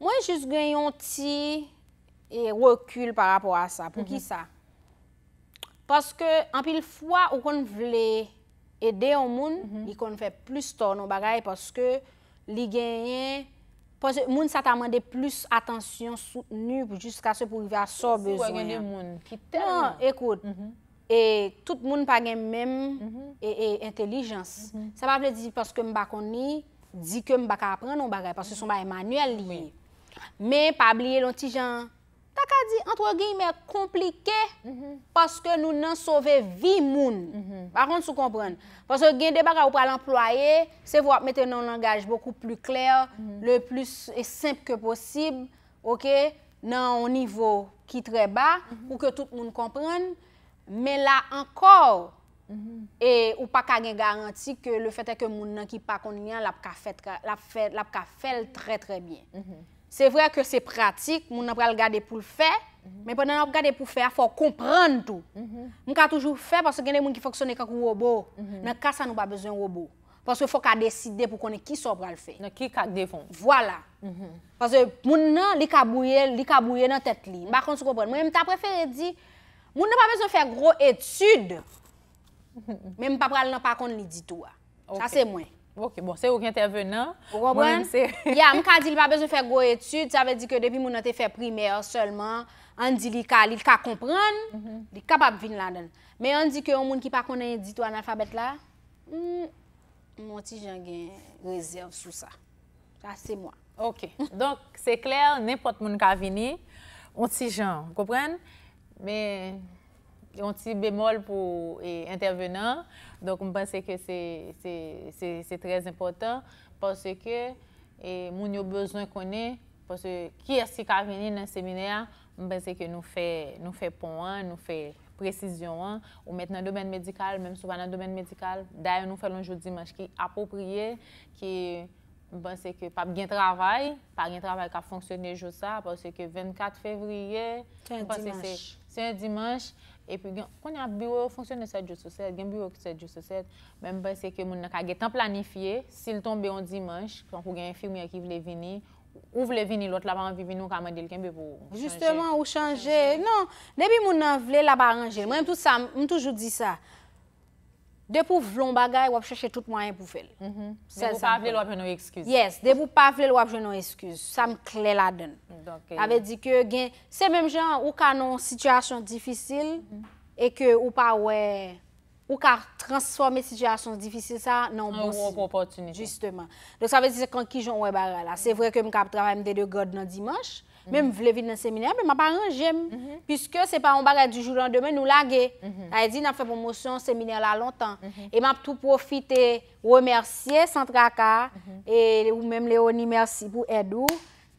Mwen jis genyon ti eh, rekul pa rapor a sa. Pou ki sa? Mhm. Paske anpil fwa ou kon vle ede yon moun, yon kon fwe plus to nou bagay paske li genyen moun sa ta mande plus atensyon soutenu pou jis kase pou yon sa beswen. Ekout, tout moun pa gen men mhm. e intelijans. Mhm. Sa pa vle di paske mba kon ni, di ke mba ka apren nou bagay paske son ba e manuel liye. Men, pa bliye lonti jan, ta ka di, antre gimè, komplike, mhm. paske nou nan sove vi moun. Mhm. Par an sou kompren. Paske gen debaka ou pal employe, se vo ap mette nan langaj beaucoup plu kler, mhm. le plus e simp ke posib, ok, nan o nivou ki tre ba, pou ke tout moun kompren. Men la ankor, e ou pa ka gen garanti ke le fet e ke moun nan ki pa kon liyan, la pou ka fel tre tre bien. Se vwè ke se pratik, moun nan pral gade pou l fè, men pou nan nan gade pou fè, fò kompran tout. Moun ka toujou fè, paske genè moun ki foksyone kakou robo, nan kasa nou pa bezon robo. Paske fò ka deside pou konen ki sou pral fè. Nan ki kak defon. Voilà. Paske moun nan li kabouye, li kabouye nan tèt li. Mba kon sou kompran. Mwen mta prefere di, moun nan pa bezon fè gro etude, men mpa pral nan pakon li ditou a. Sa se mwen. Ok, bon, se ou gen te ven nan, moun mse. Ya, mwen ka di li pa bezo fè go etude, sa ve di ke depi moun an te fè primer, seulement, an di li ka, li li ka kompren, mhm. li kapap vin la den. Men an di ke yon moun ki pa konen di to an alfabet la, hmm, moun ti jan gen rezerv sou sa. Kase mwen. Ok, donk, se kler, nipot moun ka vini, moun ti jan, kompren, men... Yon ti bemol pou e, intervenan. Donk mwen pense ke se se trez impotant. Pense ke e, moun yo bezon konen. Pense ki as si ka veni nan seminer. Mwen pense ke nou fe pon an. Nou fe prezisyon an. Ou met nan domen medikal. Mwen sou pa nan domen medikal. Dayan nou felon jout dimans. Ki apopriye. Ki mwen pense ke pa bgen travay. Pa bgen travay ka fonksyonne jout sa. Pense ke 24 fevriye. Se yon dimans. Se yon dimans. E pi gen, kon yon bureau fonksyonne sè djou sò sèd, gen bureau ki sè djou sò sèd, mwen bè se ke moun nan kage tan planifiye, sil ton bè yon dimanj, kon kou gen yon firme yon ki vle vini, ou vle vini lòt la baran vi bini ou kamèdil, gen bè pou chanjè. Justèman, ou chanjè, nan, debi moun nan vle la baran jè, mwen toujou di sa. Dè pou vlon bagay, wap chèche tout mayen pou fèl. Dè mhm. pou pa vlè l wap jè nou esküz. Yes, dè pou pa vlè l wap jè nou esküz. Sa m kle la den. Ave di ke gen, se menm jan, ou ka nou situasyon difisil, e ke ou pa wè, ou ka transforme situasyon difisil sa, nan monsi. Nan wop opotunite. Justeman. Dè sa ve di se kon ki joun wè barè la. Se vre ke m kap travèm de de god nan dimansh, men m mhm. vle vit nan seminer, mhm. men mhm. ma paran jem. Piske se pa yon bagay di joul an demen, nou lage. Ay di nap fe promosyon seminer la lontan. E map tou profite remersye Sant Raka e ou menm Leonie mersi pou Edou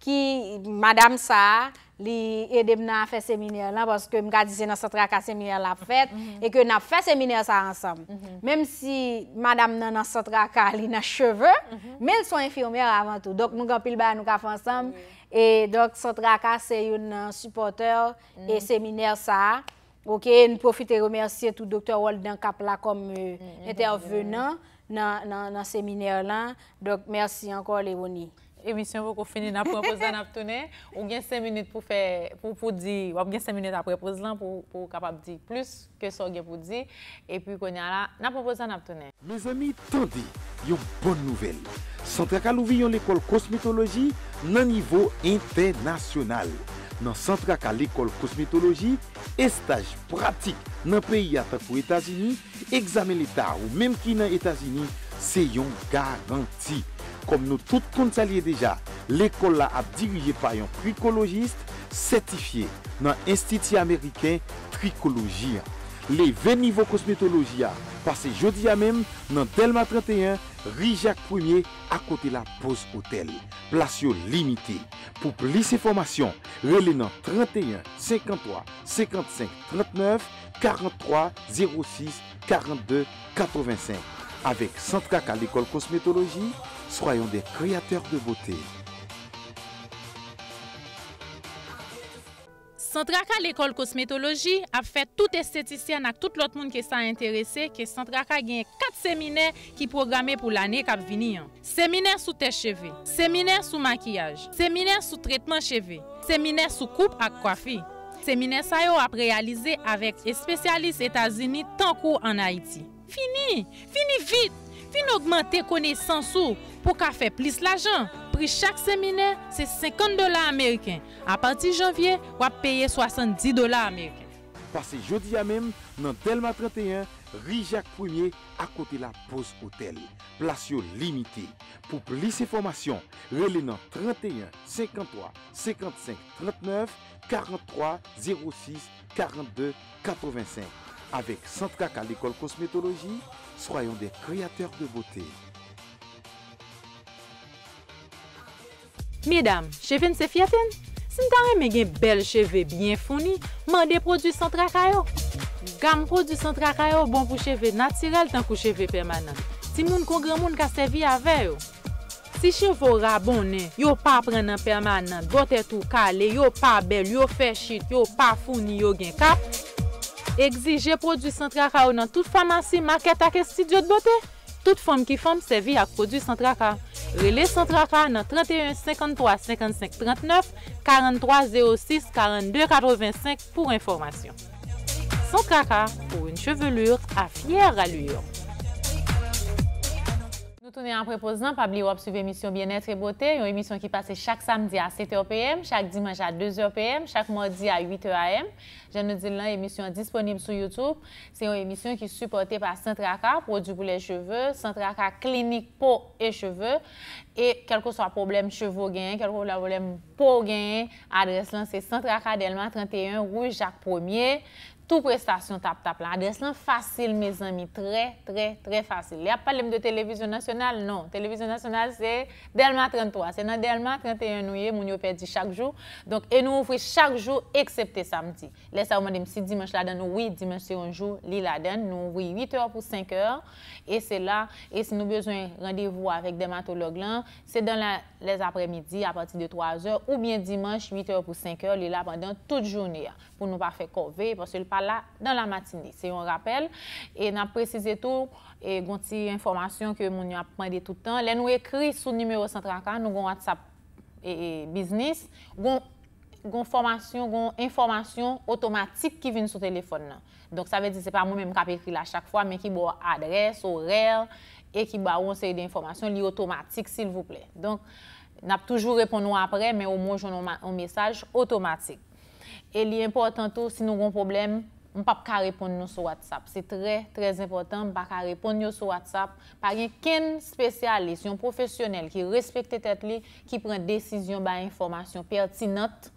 ki madame sa li edep nan fe seminer la poske m gadi se nan Sant Raka seminer la fet e ke nap fe seminer sa ansam. Mem si madame nan Sant Raka li nan cheve, men l son infirmer avan tou. Dok nou ka pil bay, nou ka fe ansam E, dok, sotra ka se yon nan uh, suportor mm. e seminer sa. Ok, nou profite remersi tou doktor Walden Kapla kom uh, mm, mm, intervenan nan seminer lan. Dok, mersi ankor, Léonie. émission pour qu'on finisse n'a propose n'a tourner ou bien 5 minutes pour faire pour pour dire ou bien 5 minutes après pose là pour pour capable dire plus que ça gain pour dire et puis qu'on a là n'a propose n'a tourner mes amis tendez une bonne nouvelle Centrale ouvri l'école cosmétologie nan niveau international dans centre à l'école cosmétologie et stage pratique dans le pays à pour États-Unis examen l'état ou même qui dans États-Unis c'est une garantie kom nou tout kont salye deja, l'ekol la ap dirije pa yon trikologist, sertifiye nan institut ameriken trikologien. Le ve nivou kosmetologi a pase jodi a mem nan Delma 31, Rijak 1e, akote la post hotel, plasyon limiti. Pou plise formasyon, rele nan 31, 53, 55, 39, 43, 06, 42, 85. Awek Santra ka l'ekol kosmetologi, froyon de kreator de bote. Santraka L'Ecole Cosmetologie ap fè tout esteticien ak tout lot moun ke sa interese ke Santraka gen kat seminer ki programe pou l'anè kap vini an. Seminer sou test cheve, seminer sou makiyaj, seminer sou tretman cheve, seminer sou koup ak kwafe. Seminer sayo ap realize avèk e spesyalis Etasini tankou an Haiti. Vini! Vini vite! Fin augmente kone sensou pou ka fe plis la jan. Pri chak seminer, se 50 dola Ameriken. A parti janvye, wap peye 70 dola Ameriken. Pase jodi ya men, nan Delma 31, Rijak 1, akote la Poz Hotel. Plasyon limiti. Po plis se formasyon, rele nan 31, 53, 55, 39, 43, 06, 42, 85. AVEK SANTRAKA L'EKOL KOSMETOLOJI, SROYON DE KREATEUR DE BOTE. MEDAM, CHEVE NSEFYATEN? SIN TARE ME GEN BEL CHEVE BIEN FONI, MAN DE PRODU SANTRAKA YO? GANG PRODU SANTRAKA YO BON POU CHEVE NATIRALE TANKOU CHEVE PERMANENT. SI MOUN KONGRE MOUN KA SEVI AVAYO. SI CHEVO RABONEN, YO PA PRENAN PERMANENT, GOTE TOU KALE, YO PA BEL, YO FECHIT, YO PA FONI, YO GEN KAPT, Ekzije prodwisantra ka ou nan tout famansi market ak esti diot botè? Tout fom ki fom sevi ak prodwisantra ka. Rile santra ka nan 31535539-4306-4285 pou informasyon. Santra ka pou un chevelur a fyer aluyon. Soutounen an prepoznan, Pabli Wap soub emisyon Bienetre et Beauté. Yon emisyon ki pase chak samdi a 7 o pm, chak dimanj a 2 o pm, chak mwadi a 8 o am. Jan nou di lan emisyon disponib sou Youtube. Se yon emisyon ki supporte pa Sentraka, Produkou les cheveux, Sentraka Klinik Po et Cheveux. E kelko sa problem chevo gen, kelko la problem po gen, adres lan se Sentraka Delma 31, Roujak 1er. tout prestation tap-tap là. Adresse facile, mes amis. Très, très, très facile. Il n'y a pas de télévision nationale, non. Télévision nationale, c'est Delma 33. C'est dans Delma 31 nous mon yo perdu chaque jour. Donc, et nous ouvrir chaque jour, excepté samedi. Laissez moi si dimanche là donne, oui, dimanche c'est un jour, li la donne. Nous ouvri 8 h pour 5 h. Et c'est là, et si nous besoin rendez-vous avec des dermatologue là, c'est dans la, les après-midi à partir de 3 h ou bien dimanche 8 h pour 5 h, il là pendant toute journée pour nous pas faire corvée parce que le la dan la matini. Se yon rappel e nap prezise tou e gonti informasyon ke moun yon ap pande toutan. Le nou ekri sou nimeyo 134 nou gont WhatsApp e biznis. Gont informasyon, gont informasyon otomatik ki vin sou telefon nan. Donk sa ve di se pa moun men mkap ekri la chak fwa men ki bo adres, orel e ki ba ou se yon informasyon li otomatik sil vouple. Donk nap toujou repon nou apre men ou moun joun yon mesaj otomatik. E li importantou, si nou goun problem, m pa pa ka repon nou sou WhatsApp. Se tre, trez important, m pa ka repon nou sou WhatsApp. Pa gen ken spesyalis, yon profesyonel ki respekte tet li, ki pren desisyon ba informasyon pertinat,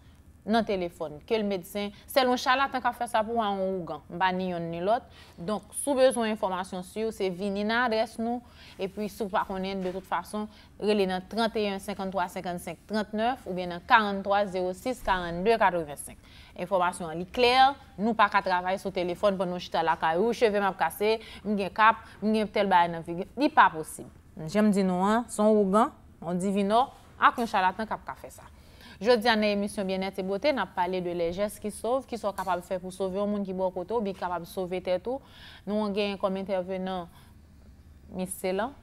nan telefon, ke l medisen, selon chalaten ka fe sa pou an rougan, ba ni yon ni lot. Donk, sou bezwen informasyon sou, se vinina adres nou, epi sou pa konen de tout fason, rele nan 31535539 ou bien nan 43064285. Informasyon li kler, nou pa ka travay sou telefon pou nou chitala ka ou, cheve map kase, mgen kap, mgen ptel bayan an vigen, li pa posib. Jem di nou an, son rougan, an divino, akon chalaten ka pa fe sa. Jodi ane emisyon Biennette et Beauté, nap pale de lejes ki sov, ki so kapab fe pou sove yon moun ki bo koto, bi kapab sove te tou. Nou an gen yon kom intervenant, Miss Selan.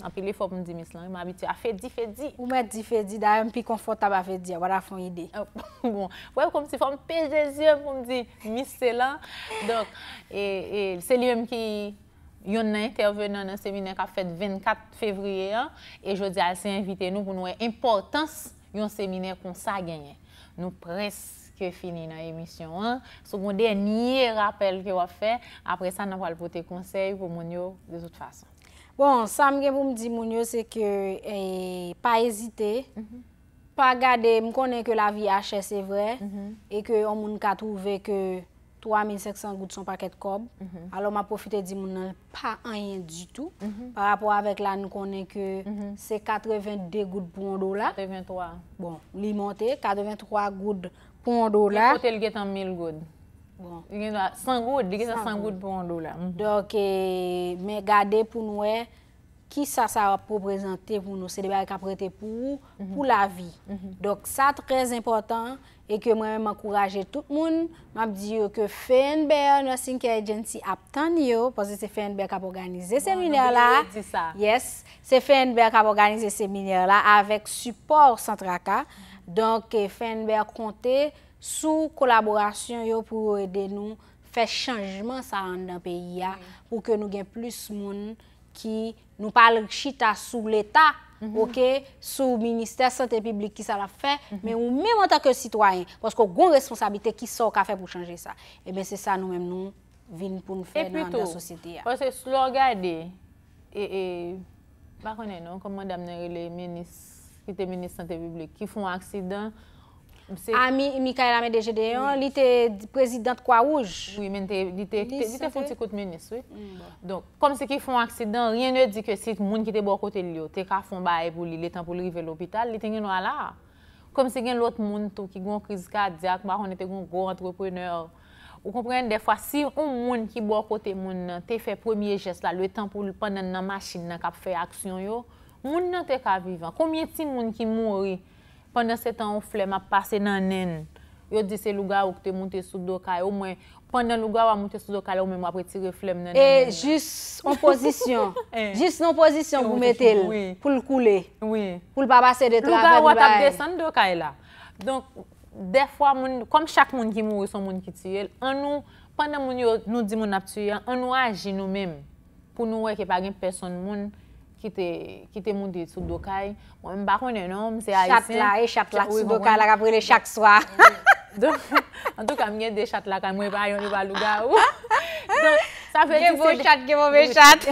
An pi li fo pou m di Miss Selan, ah, bon. yon m habiti a fedi, fedi. Ou m fedi, fedi, da yon pi konfortab a fedi, a wad a fon ide. Bon, wè pou m ti fo m pejezi, pou m di Miss Selan. Donk, e, e, se li yon ki yon na intervenant nan semi nek a fed 24 fevriye an, e jodi a se invite nou pou nou e importans yon seminer kon sa genye. Nou preske fini nan emisyon 1, so kon den nye rapel ki yo a fe, apre sa nan pal pote konsey pou moun yo, de soute fason. Bon, sa mgen pou m di moun yo, se ke pa ezite, pa gade, m konen ke la vi a che, se vre, e ke yon moun ka trouve ke 3500 goud son paket kob. Alo ma profite di moun nan pa anyen di tout. Mhm. Par rapport avek mhm. bon, bon. mhm. euh, la nou konen ke se 82 goud pou 1 dola. 83. Bon, li monte, 83 goud pou 1 dola. E potel getan 1000 goud. Bon. 100 goud, di getan 100 goud pou 1 dola. Dok, me gade pou nou e ki sa sa wap proprezante pou nou se debe a kaprete pou, pou la vi. Dok, sa trez important E ke mwen mwen mwen kouraje tout moun, mwen ap di yo ke Feinberg, nwa sinke gen si aptan yo, posi se Feinberg ap organize bon, seminer la, yes, se Feinberg ap organize seminer la, avèk support Santraka, donk eh, Feinberg kontè sou kolaborasyon yo pou edè nou fè chanjman sa an dan peyi ya, pou ke nou gen plus moun ki nou pal chita sou l'Etat. Mm-hmm. Ok, sou minister sante publik ki sa la fe, mm-hmm. men ou mèm anta ke sitwayen, posko goun responsabite ki sa ou ka fe pou chanje sa. Eben, eh se sa nou mèm nou vin pou nou fe nan anta sositi ya. E pito, posè sou lò gade, e bakone non, nou, komon damnen yon le minister, ki te minister sante publik, ki foun aksidant, A Mikael Amedeje deyon, li te prezident kwa ouj. Oui, men te, li te foun ti kout menes, oui. Mm, bon. Donk, kom se ki foun aksidan, rien nou di ke si moun ki te bò kote li yo, te ka foun ba evoli, li tan pou li rive l'opital, li te ngen wala. Kom se gen lout moun tou ki goun kriz kadiak, bakon ne te goun goun entreprener. Ou kompren de fwa, si ou moun ki bò kote moun nan, te fe premier jes la, li tan pou li pan nan nan masin nan kap fe aksyon yo, moun nan te ka vivan. Komye ti moun ki mouri? pandan se tan ou flem eh. ap pase nan nen, yo di se luga ou kte moun te sou dokaye, ou mwen, pandan luga ou a moun te sou dokaye, ou mwen apre tire flem nan nen. E, jis on pozisyon, jis non pozisyon pou metel, pou l'koule, pou l'babase detrave. Luga ou atap desen dokaye la. Donk, defwa moun, kom chak moun ki mou, son moun ki tiyel, an nou, pandan moun yo nou di moun ap tiyen, an nou aji nou men, pou nou wekep agen person moun, ki te moun de sou dokay. Mwen mba konen om, non? se a yi sen. Chat la, e chat la sou dokay la ka prele chak swa. Don, an tou ka mwen de chat la ka mwen pa yon li baluga ou. Sa fe di se... Gevo chat, gevo me chat.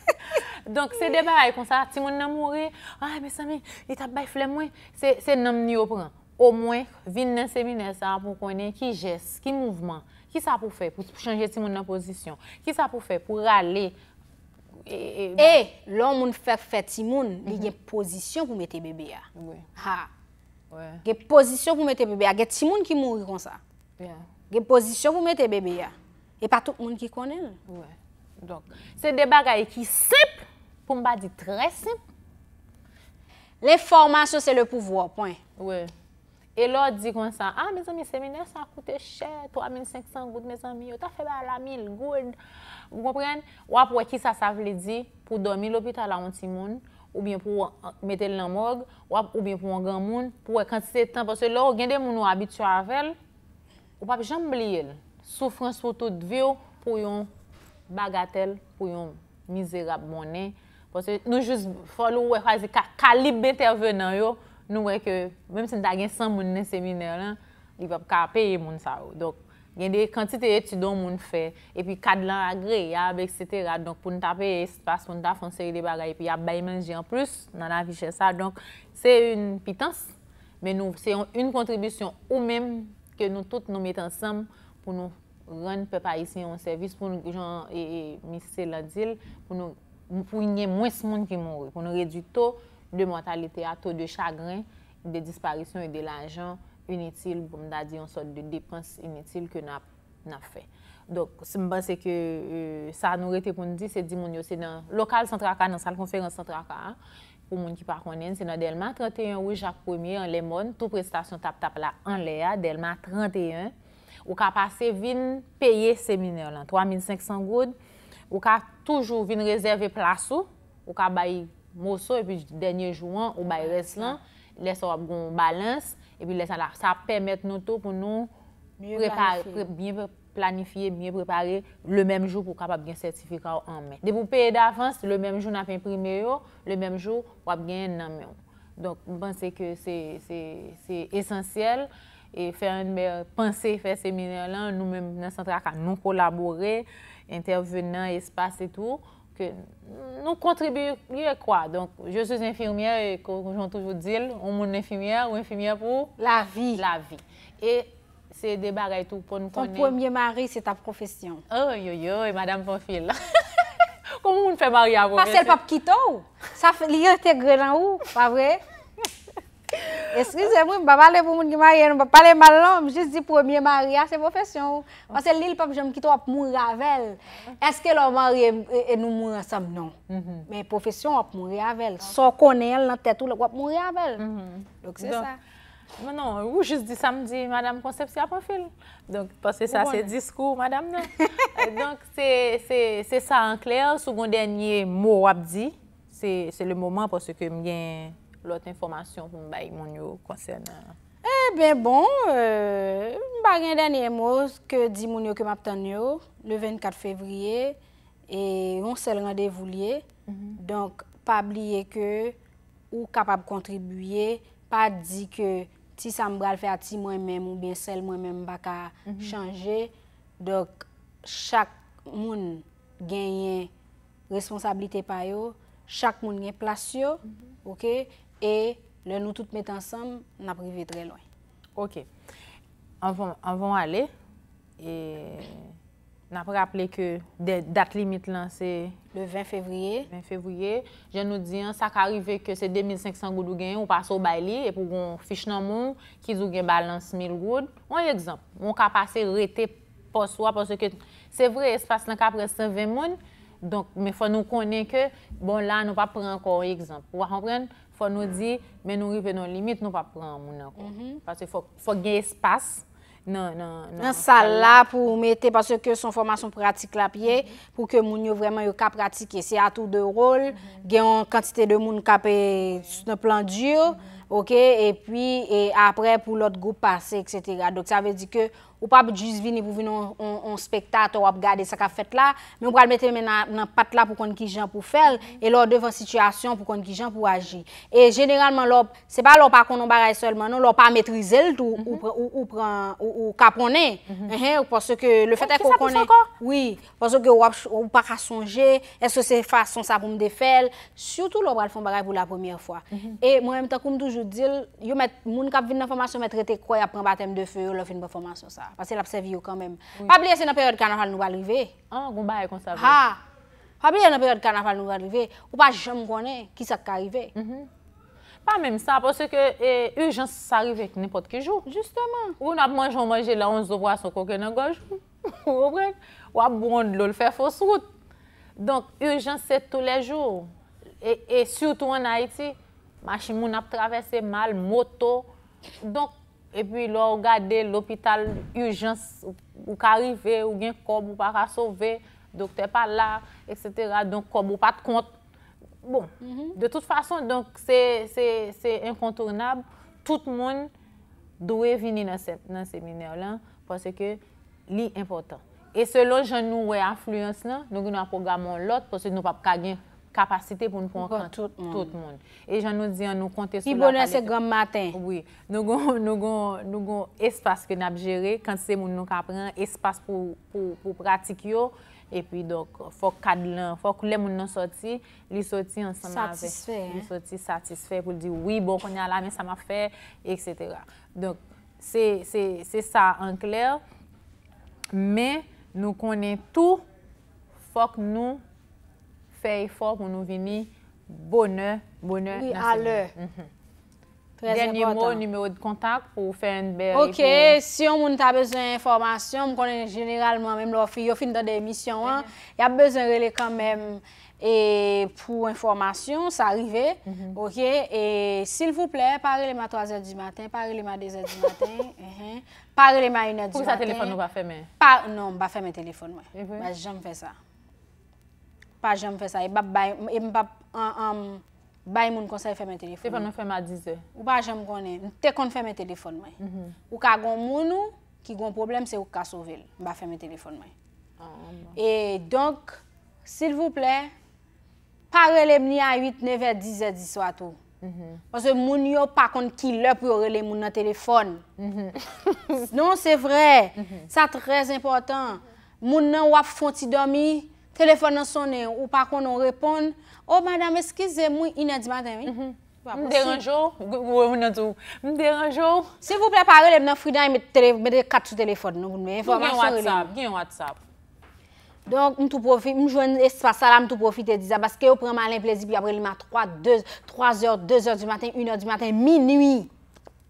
Don, se de bay kon sa, ti moun nan moun re, ay, ah, me sa me, li tap bay fle mwen. Se nan mnen yo pran. O mwen, vin nan seminer sa pou konen ki jes, ki mouvment, ki sa pou fe pou chanje ti moun nan posisyon. Ki sa pou fe pou rale, E, e, e lò moun fèk fè ti moun, li mhm. gen pozisyon pou mè te bebe ya. Ha! Gen pozisyon pou mè te bebe ya. Gen ti moun ki mou yon sa. Gen pozisyon pou mè te bebe ya. E patou moun ki konen. Se deba ga e ki sip, pou mba di tre sip. Le formasyon se le pouvo, poin. Oui. E lò di kon sa, ah, a mezan mi semenè sa koute chè, 3500 goud mezan mi yo, ta febe ala 1000 goud. Mwen kon pren, wap wè ki sa savle di, pou domi lò pi tala onti moun, oubyen pou wè metel nan mòg, wap oubyen pou wè angan moun, pou wè kantite tan, pò se lò wè gen de moun wè abitua avèl, wè pap jambli el, soufrans pou tout vèl, pou yon bagatel, pou yon mizerape mounen, pò se nou jous folou wè kwa zi kalib ente venan yo, Nou wè ke, mèm sen ta gen san moun nan seminèr lan, li wè pa ka apèye moun sa ou. Donk, gen de kantite etidon moun fè, epi kad lan agre, ya abek setera, donk pou nou ta apèye espas pou nou ta fon seri de bagay, epi ya baymenji an plus, nan an fichè sa. Donk, se yon pitans, men nou se yon yon kontribisyon ou mèm ke nou tout nou met ansam pou nou ren pepa isi yon servis pou nou gen, e, e, mis se la dil, pou nou, mou pou yon mwen se moun ki mou, pou nou redik to, de mortalite a, to de chagrin, de disparisyon e de lajan, inetil pou bon, mda di yon sot de depans inetil ke nap, nap fe. Dok, se mban se ke euh, sa nou rete pou mdi, se di moun yo se nan lokal sentra ka, nan sal konferans sentra ka, pou moun ki pa konen, se nan delman 31 ou Jacques 1er, an le mon, tou prestasyon tap-tap la an le a, delman 31, ou ka pase vin peye seminer lan, 3500 goud, ou ka toujou vin rezerve plasu, ou ka bayi moso epi denye juwan ou bay reslan, lesa wap goun balans, epi lesa la sa pemet nou tou pou nou mwen planifiye, mwen planifiye, mwen mwen prepare le menm jou pou kapap gen sertifika ou anmen. Depou pe edavans, le menm jou na pen prime yo, le menm jou wap gen nanmen. Donk mwen pense ke se esensyel, e fè an mwen pense fè seminer lan, nou menm nan san tra ka nou kolaborè, intervenan, espase etou, nou kontribuye kwa? Donk, je sou infirmier konjoun toujou dil, ou moun infirmier ou infirmier pou? La vi. E se debare tou pou nou konen. Ton pwemye mari, se ta profesyon. Oh, yo, yo, e madame ponfil. Kon moun fè bari avou. Par sel pap kitou. Sa li integre nan ou, pa vre? Eskize mwen, ba pale pou moun ki marye, mwen pale malan, mwen jist di pwemye marye a se profesyon. Ase lil pwem jom kito ap moun ravell. Eske lor marye e nou moun asam non. Men profesyon ap moun ravell. Sò konen lantetou lak wap moun ravell. Lòk se sa. Mwen nou, ou jist di samdi Madame Concepcion a profil. Donk pas se sa se diskou Madame nan. Donk se sa an kler, soukoun denye moun wap di. Se le mouman pwos se ke mwen lote informasyon pou mbay moun yo konsen. Eh ben bon, euh, mba gen denye mouz ke di moun yo ke map tan yo, le 24 fevriye, e yon sel randevou liye. Mm-hmm. Donk, pa bliye ke ou kapab kontribuye, pa di ke ti sa mbral fe ati mwen men mou, biye sel mwen men baka mm-hmm. chanje. Donk, chak moun genyen responsablite payo, chak moun gen plasyo, mm-hmm. ok? E le nou tout met ansam, na privi dre lwen. Ok. An von ale, e na praple ke dat limit lan se le 20 fevriye. 20 fevriye. Je nou diyan, sa ka arrive ke se 2500 goud ou gen, ou pa so bali, e pou goun fich nan moun, ki zou gen balans 1000 goud. Ou an ekzamp, moun ka pase rete poswa, poswe ke, se vre espas lan ka presen 20 moun, donk, me fwa nou konen ke, bon la nou pa pre an kor ekzamp. Ou an kompren, kon nou di, men nou ripen nou limit, nou pa pran moun akon. Mhm. Pase fok ge espas. Non, non, non. Non sa la pou mwete, pase ke son formasyon pratik la piye, pou ke moun yo vreman yo ka pratike. Se atou de rol, mhm. gen yon kantite de moun ka pe sou nou plan diyo, mhm. ok, e apre pou lot group pase, et cetera. Dok sa ve di ke ou pa pou djizvini pou vinon on spekta to wap gade sa ka fet la, men ou pral mette men nan pat la pou konn ki jan pou fel, e lor devan situasyon pou konn ki jan pou aji. E generalman lor, se pa lor pa konon baray sol manon, lor pa metrize l tout ou kapone, ou pwese ke le fet e konkone. Ou ki sa pwese akor? Oui, pwese ke wap ou pa ka sonje, eske se fason sa pou mde fel, soutou lor pral fon baray pou la pwemiye fwa. E mwen mta koum toujou dil, yon mwen kap vin nan fwomanso mwen trete kwa ya pran batem de fe, yon lor fin Pa se la psevi yo kanmen. Pa bile se nan peryode kanapal nou alive. An, ah, goun baye kon sa vye. Ha! Pa bile nan peryode kanapal nou alive, ou pa jom kone ki sak ka alive. Pa menm sa, pose ke urjans sa alive nipot ki jou. Justeman. Ou nan manjou manjou la 11 dobra sou koke nan gajou. Ou ap bon loul fè fosrout. Donk, urjans se tou le jou. E surtout an Haiti, machi moun ap travesse mal, moto. Donk, E pi lò ou gade l'opital urjans ou ka rive, ou gen kob ou pa ka sove, dokte pa la, et cetera, donk kob ou pat kont. Bon, mhm. de tout fason, donk se inkontournab, tout moun dwe vini nan seminer lan, pwase ke li impotant. E selon jen nou we afluens nan, nou gen nou aprogramon lot, pwase nou pap ka gen koron. Kapasite pou nou ponkan tout moun. E jan nou diyan nou kontes pou la palete. Ki bonen se gram maten. Oui. Nou gon espas ke nab jere. Kantise moun nou kapren espas pou pratik yo. E pi dok fok kad lan. Fok le moun nan soti, li soti ansama ave. Li soti satisfe pou li di. Oui, bon, konye alame, sama fe. Etc. Donc, se sa anklèr. Me, nou konen tout fok nou konen. fèy fòk moun nou vini bonè, bonè. Mhm. A lè. Lè nye mò, nye mè ou di kontak pou fè yon beri pou... Ok, si yon moun t'a bezèn informasyon, moun konen generalman mèm lò fi, yon fi n'dan de misyon an, yon bezèn rele kèm mèm pou informasyon, sa rive, ok, s'il foup lè, pare lè ma 3è di matè, pare lè ma 2è di matè, pare lè ma 1è di matè... Fou ki sa telefon nou ba fè mè? Non, ba fè mè telefon, wè. Mwen jom fè sa. pa jèm fè sa, e m pap e bay moun konsè fè mè telefon. Tèpè mè fè mè a dizè. Ou pa jèm konè, m tèk kon fè mè telefon mè. Mhm. Ou ka gon moun ou, ki gon problem, se ou ka sovel, m pa fè mè telefon mè. Ah, Et donc, s'il vous plaît, pa relem ni a 8, 9, 10, 10 ou a tou. Mhm. Parce que moun yo pa kon kilop yo relem moun nan telefon. Mhm. Non, c'est vrai. Ça très important. Moun nan wap fonti domi, Telefon nan sone ou pa kon nan reponde, O, oh, madame, eskize mwen ina di maten, vi? Mderanjou? Mhm. Mderanjou? Se vou plepare, le mnen fwida yon met kat sou telefon nan mwen mwen informasyon li. Gyen WhatsApp, gen WhatsApp. Donk, mwen tou profite, mwen jwenn espasa la, mwen tou profite di za, baske yo preman alen plezi, pi apre li ma 3, 2, 3 or, 2 or di maten, 1 or di maten, mi nwi.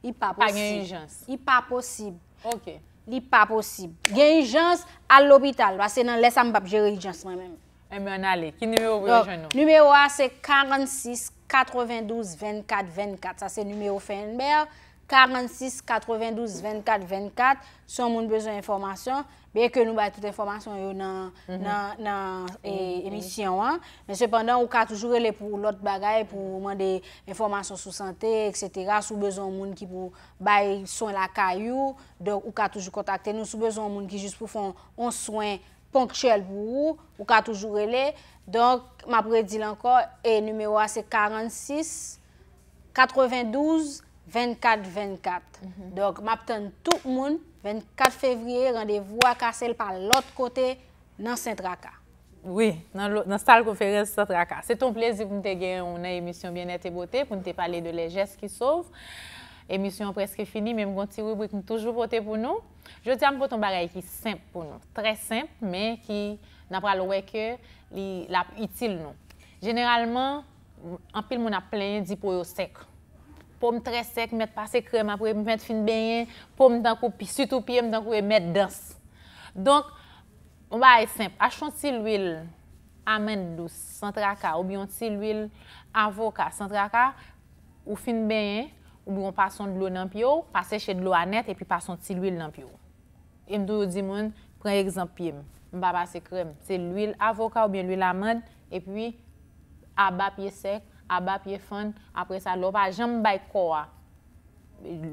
I pa posib. Pa gen yon jans. I pa posib. Ok. li pa posib, genjans al l'opital, wase nan lesan mbap jere genjans mwen eh, mwen. Mwen ale, ki nime wou genjans nou? Numero a se 46, 92, 24, 24, sa se nime wou fenmer, 46, 92, 24, 24, sou moun bezon informasyon, beye ke nou baye tout informasyon yo nan emisyon an, men sepandan, ou ka toujou rele pou lot bagay, pou man de informasyon sou sante, etc., sou bezon moun ki pou baye souan la kayou, donc ou ka toujou kontakte nou, sou bezon moun ki jis pou fon an souan ponk chel pou ou, ou ka toujou rele, donk, ma pre di lankor, e numewa se 46, 92, 24-24. Mhm. M'apten tout moun, 24 fevrier, randevou akasel pa l'ot kote nan St. Raka. Oui, nan stal konferen St. Raka. Se ton plezi pou mte gen yon emisyon Bien et te bote, pou mte pale de lejes ki sov. Emisyon preske fini, menm gonti rubrik nou toujou pote pou nou. Jodi am poton barei ki simp pou nou. Tre simp, men ki nan pralowe ke la itil nou. Generalman, an pil moun ap plen di pou yo sekou. pom tre sek, met pase krem apwe, met fin benyen, pom dan kou, pisit ou piye, m dan kou e met dans. Donk, m ba e semp, achon ti l'wil amen lous, san tra ka, ou biyon ti l'wil avoka, san tra ka, ou fin benyen, ou biyon pason dlo nan piyo, pase che dlo anet, epi pason ti l'wil nan piyo. E m do yo di moun, pren ekzampi im, m ba pase krem, ti l'wil avoka, ou biyon l'wil amen, epi api sek, a bap ye fèn, apre sa lò pa jèm bay kòwa.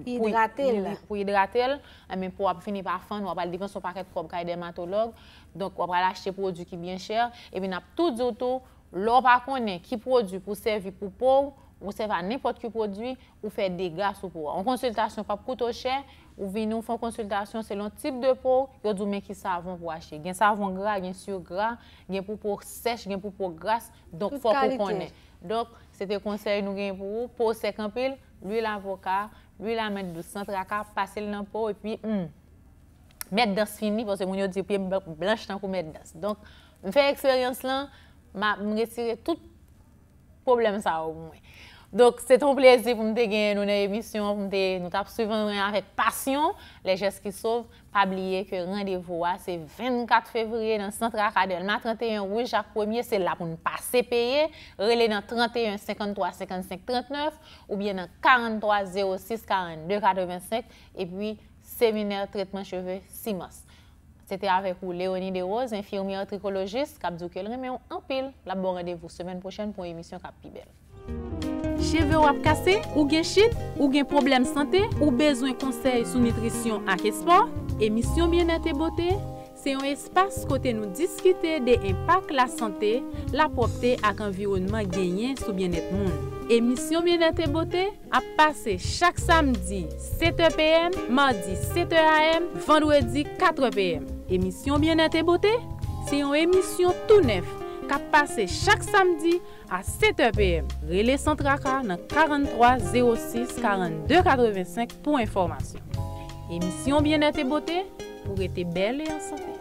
Pou yidrate lè. Pou yidrate lè, amè pou ap finip a fèn, wapal divenso pa kèk kòb kèy dermatolog, donk wapal a chè prodjou ki byen chèr, epi nap tout zoutou, lò pa konè, ki prodjou pou servi pou por, ou serva nèpot ki prodjou, ou fè degas pou por. An konsultasyon pap koutò chè, ou vin nou fèn konsultasyon selon tip de por, yo doun men ki savon pou a chè. Gen savon gra, gen syur gra, gen pou por sèch, gen pou por gras, donk fò pou konè. Donk, se te konsey nou gen pou, pou sek anpil, luy l'avokat, luy l'amèdou, sentra akat, pasil nan pou, e pi, hmm, mèd das fini, pou se moun yo di pye blanj tankou mèd das. Donk, mwen fè eksperyans lan, mwen getire tout problem sa ou mwen. Donk, se ton plezi pou mte genye noune emisyon, pou mte nou tap suven rey anvek pasyon, le jes ki sov, pabliye ke randevou a se 24 fevriye nan Santra Akadelma 31 Rujak 1, se la pou nou pa se peye, rele nan 31 53 55 39, ou bien nan 43 06 42 85, e pi seminer tretman cheve Simas. Se te avek ou Leonie De Rose, infirmier trikologiste, Kabzoukel Remyon, anpil la bon randevou semen prochen pou emisyon Kab Pibel. Müzik Cheveu wap kase, ou gen chit, ou gen problem sante, ou bezon konsey sou nitrisyon ak espo. Emisyon Biennete Bote se yon espas kote nou diskite de impak la sante, la propte ak environman genyen sou biennete moun. Emisyon Biennete Bote ap pase chak samdi 7 pm, mardi 7 am, vendwedi 4 pm. Emisyon Biennete Bote se yon emisyon tou nef kap pase chak samdi, A sete pm, rele sentra ka nan 4306-4285 pou informasyon. Emisyon Biennete Bote pou rete bel e ansante.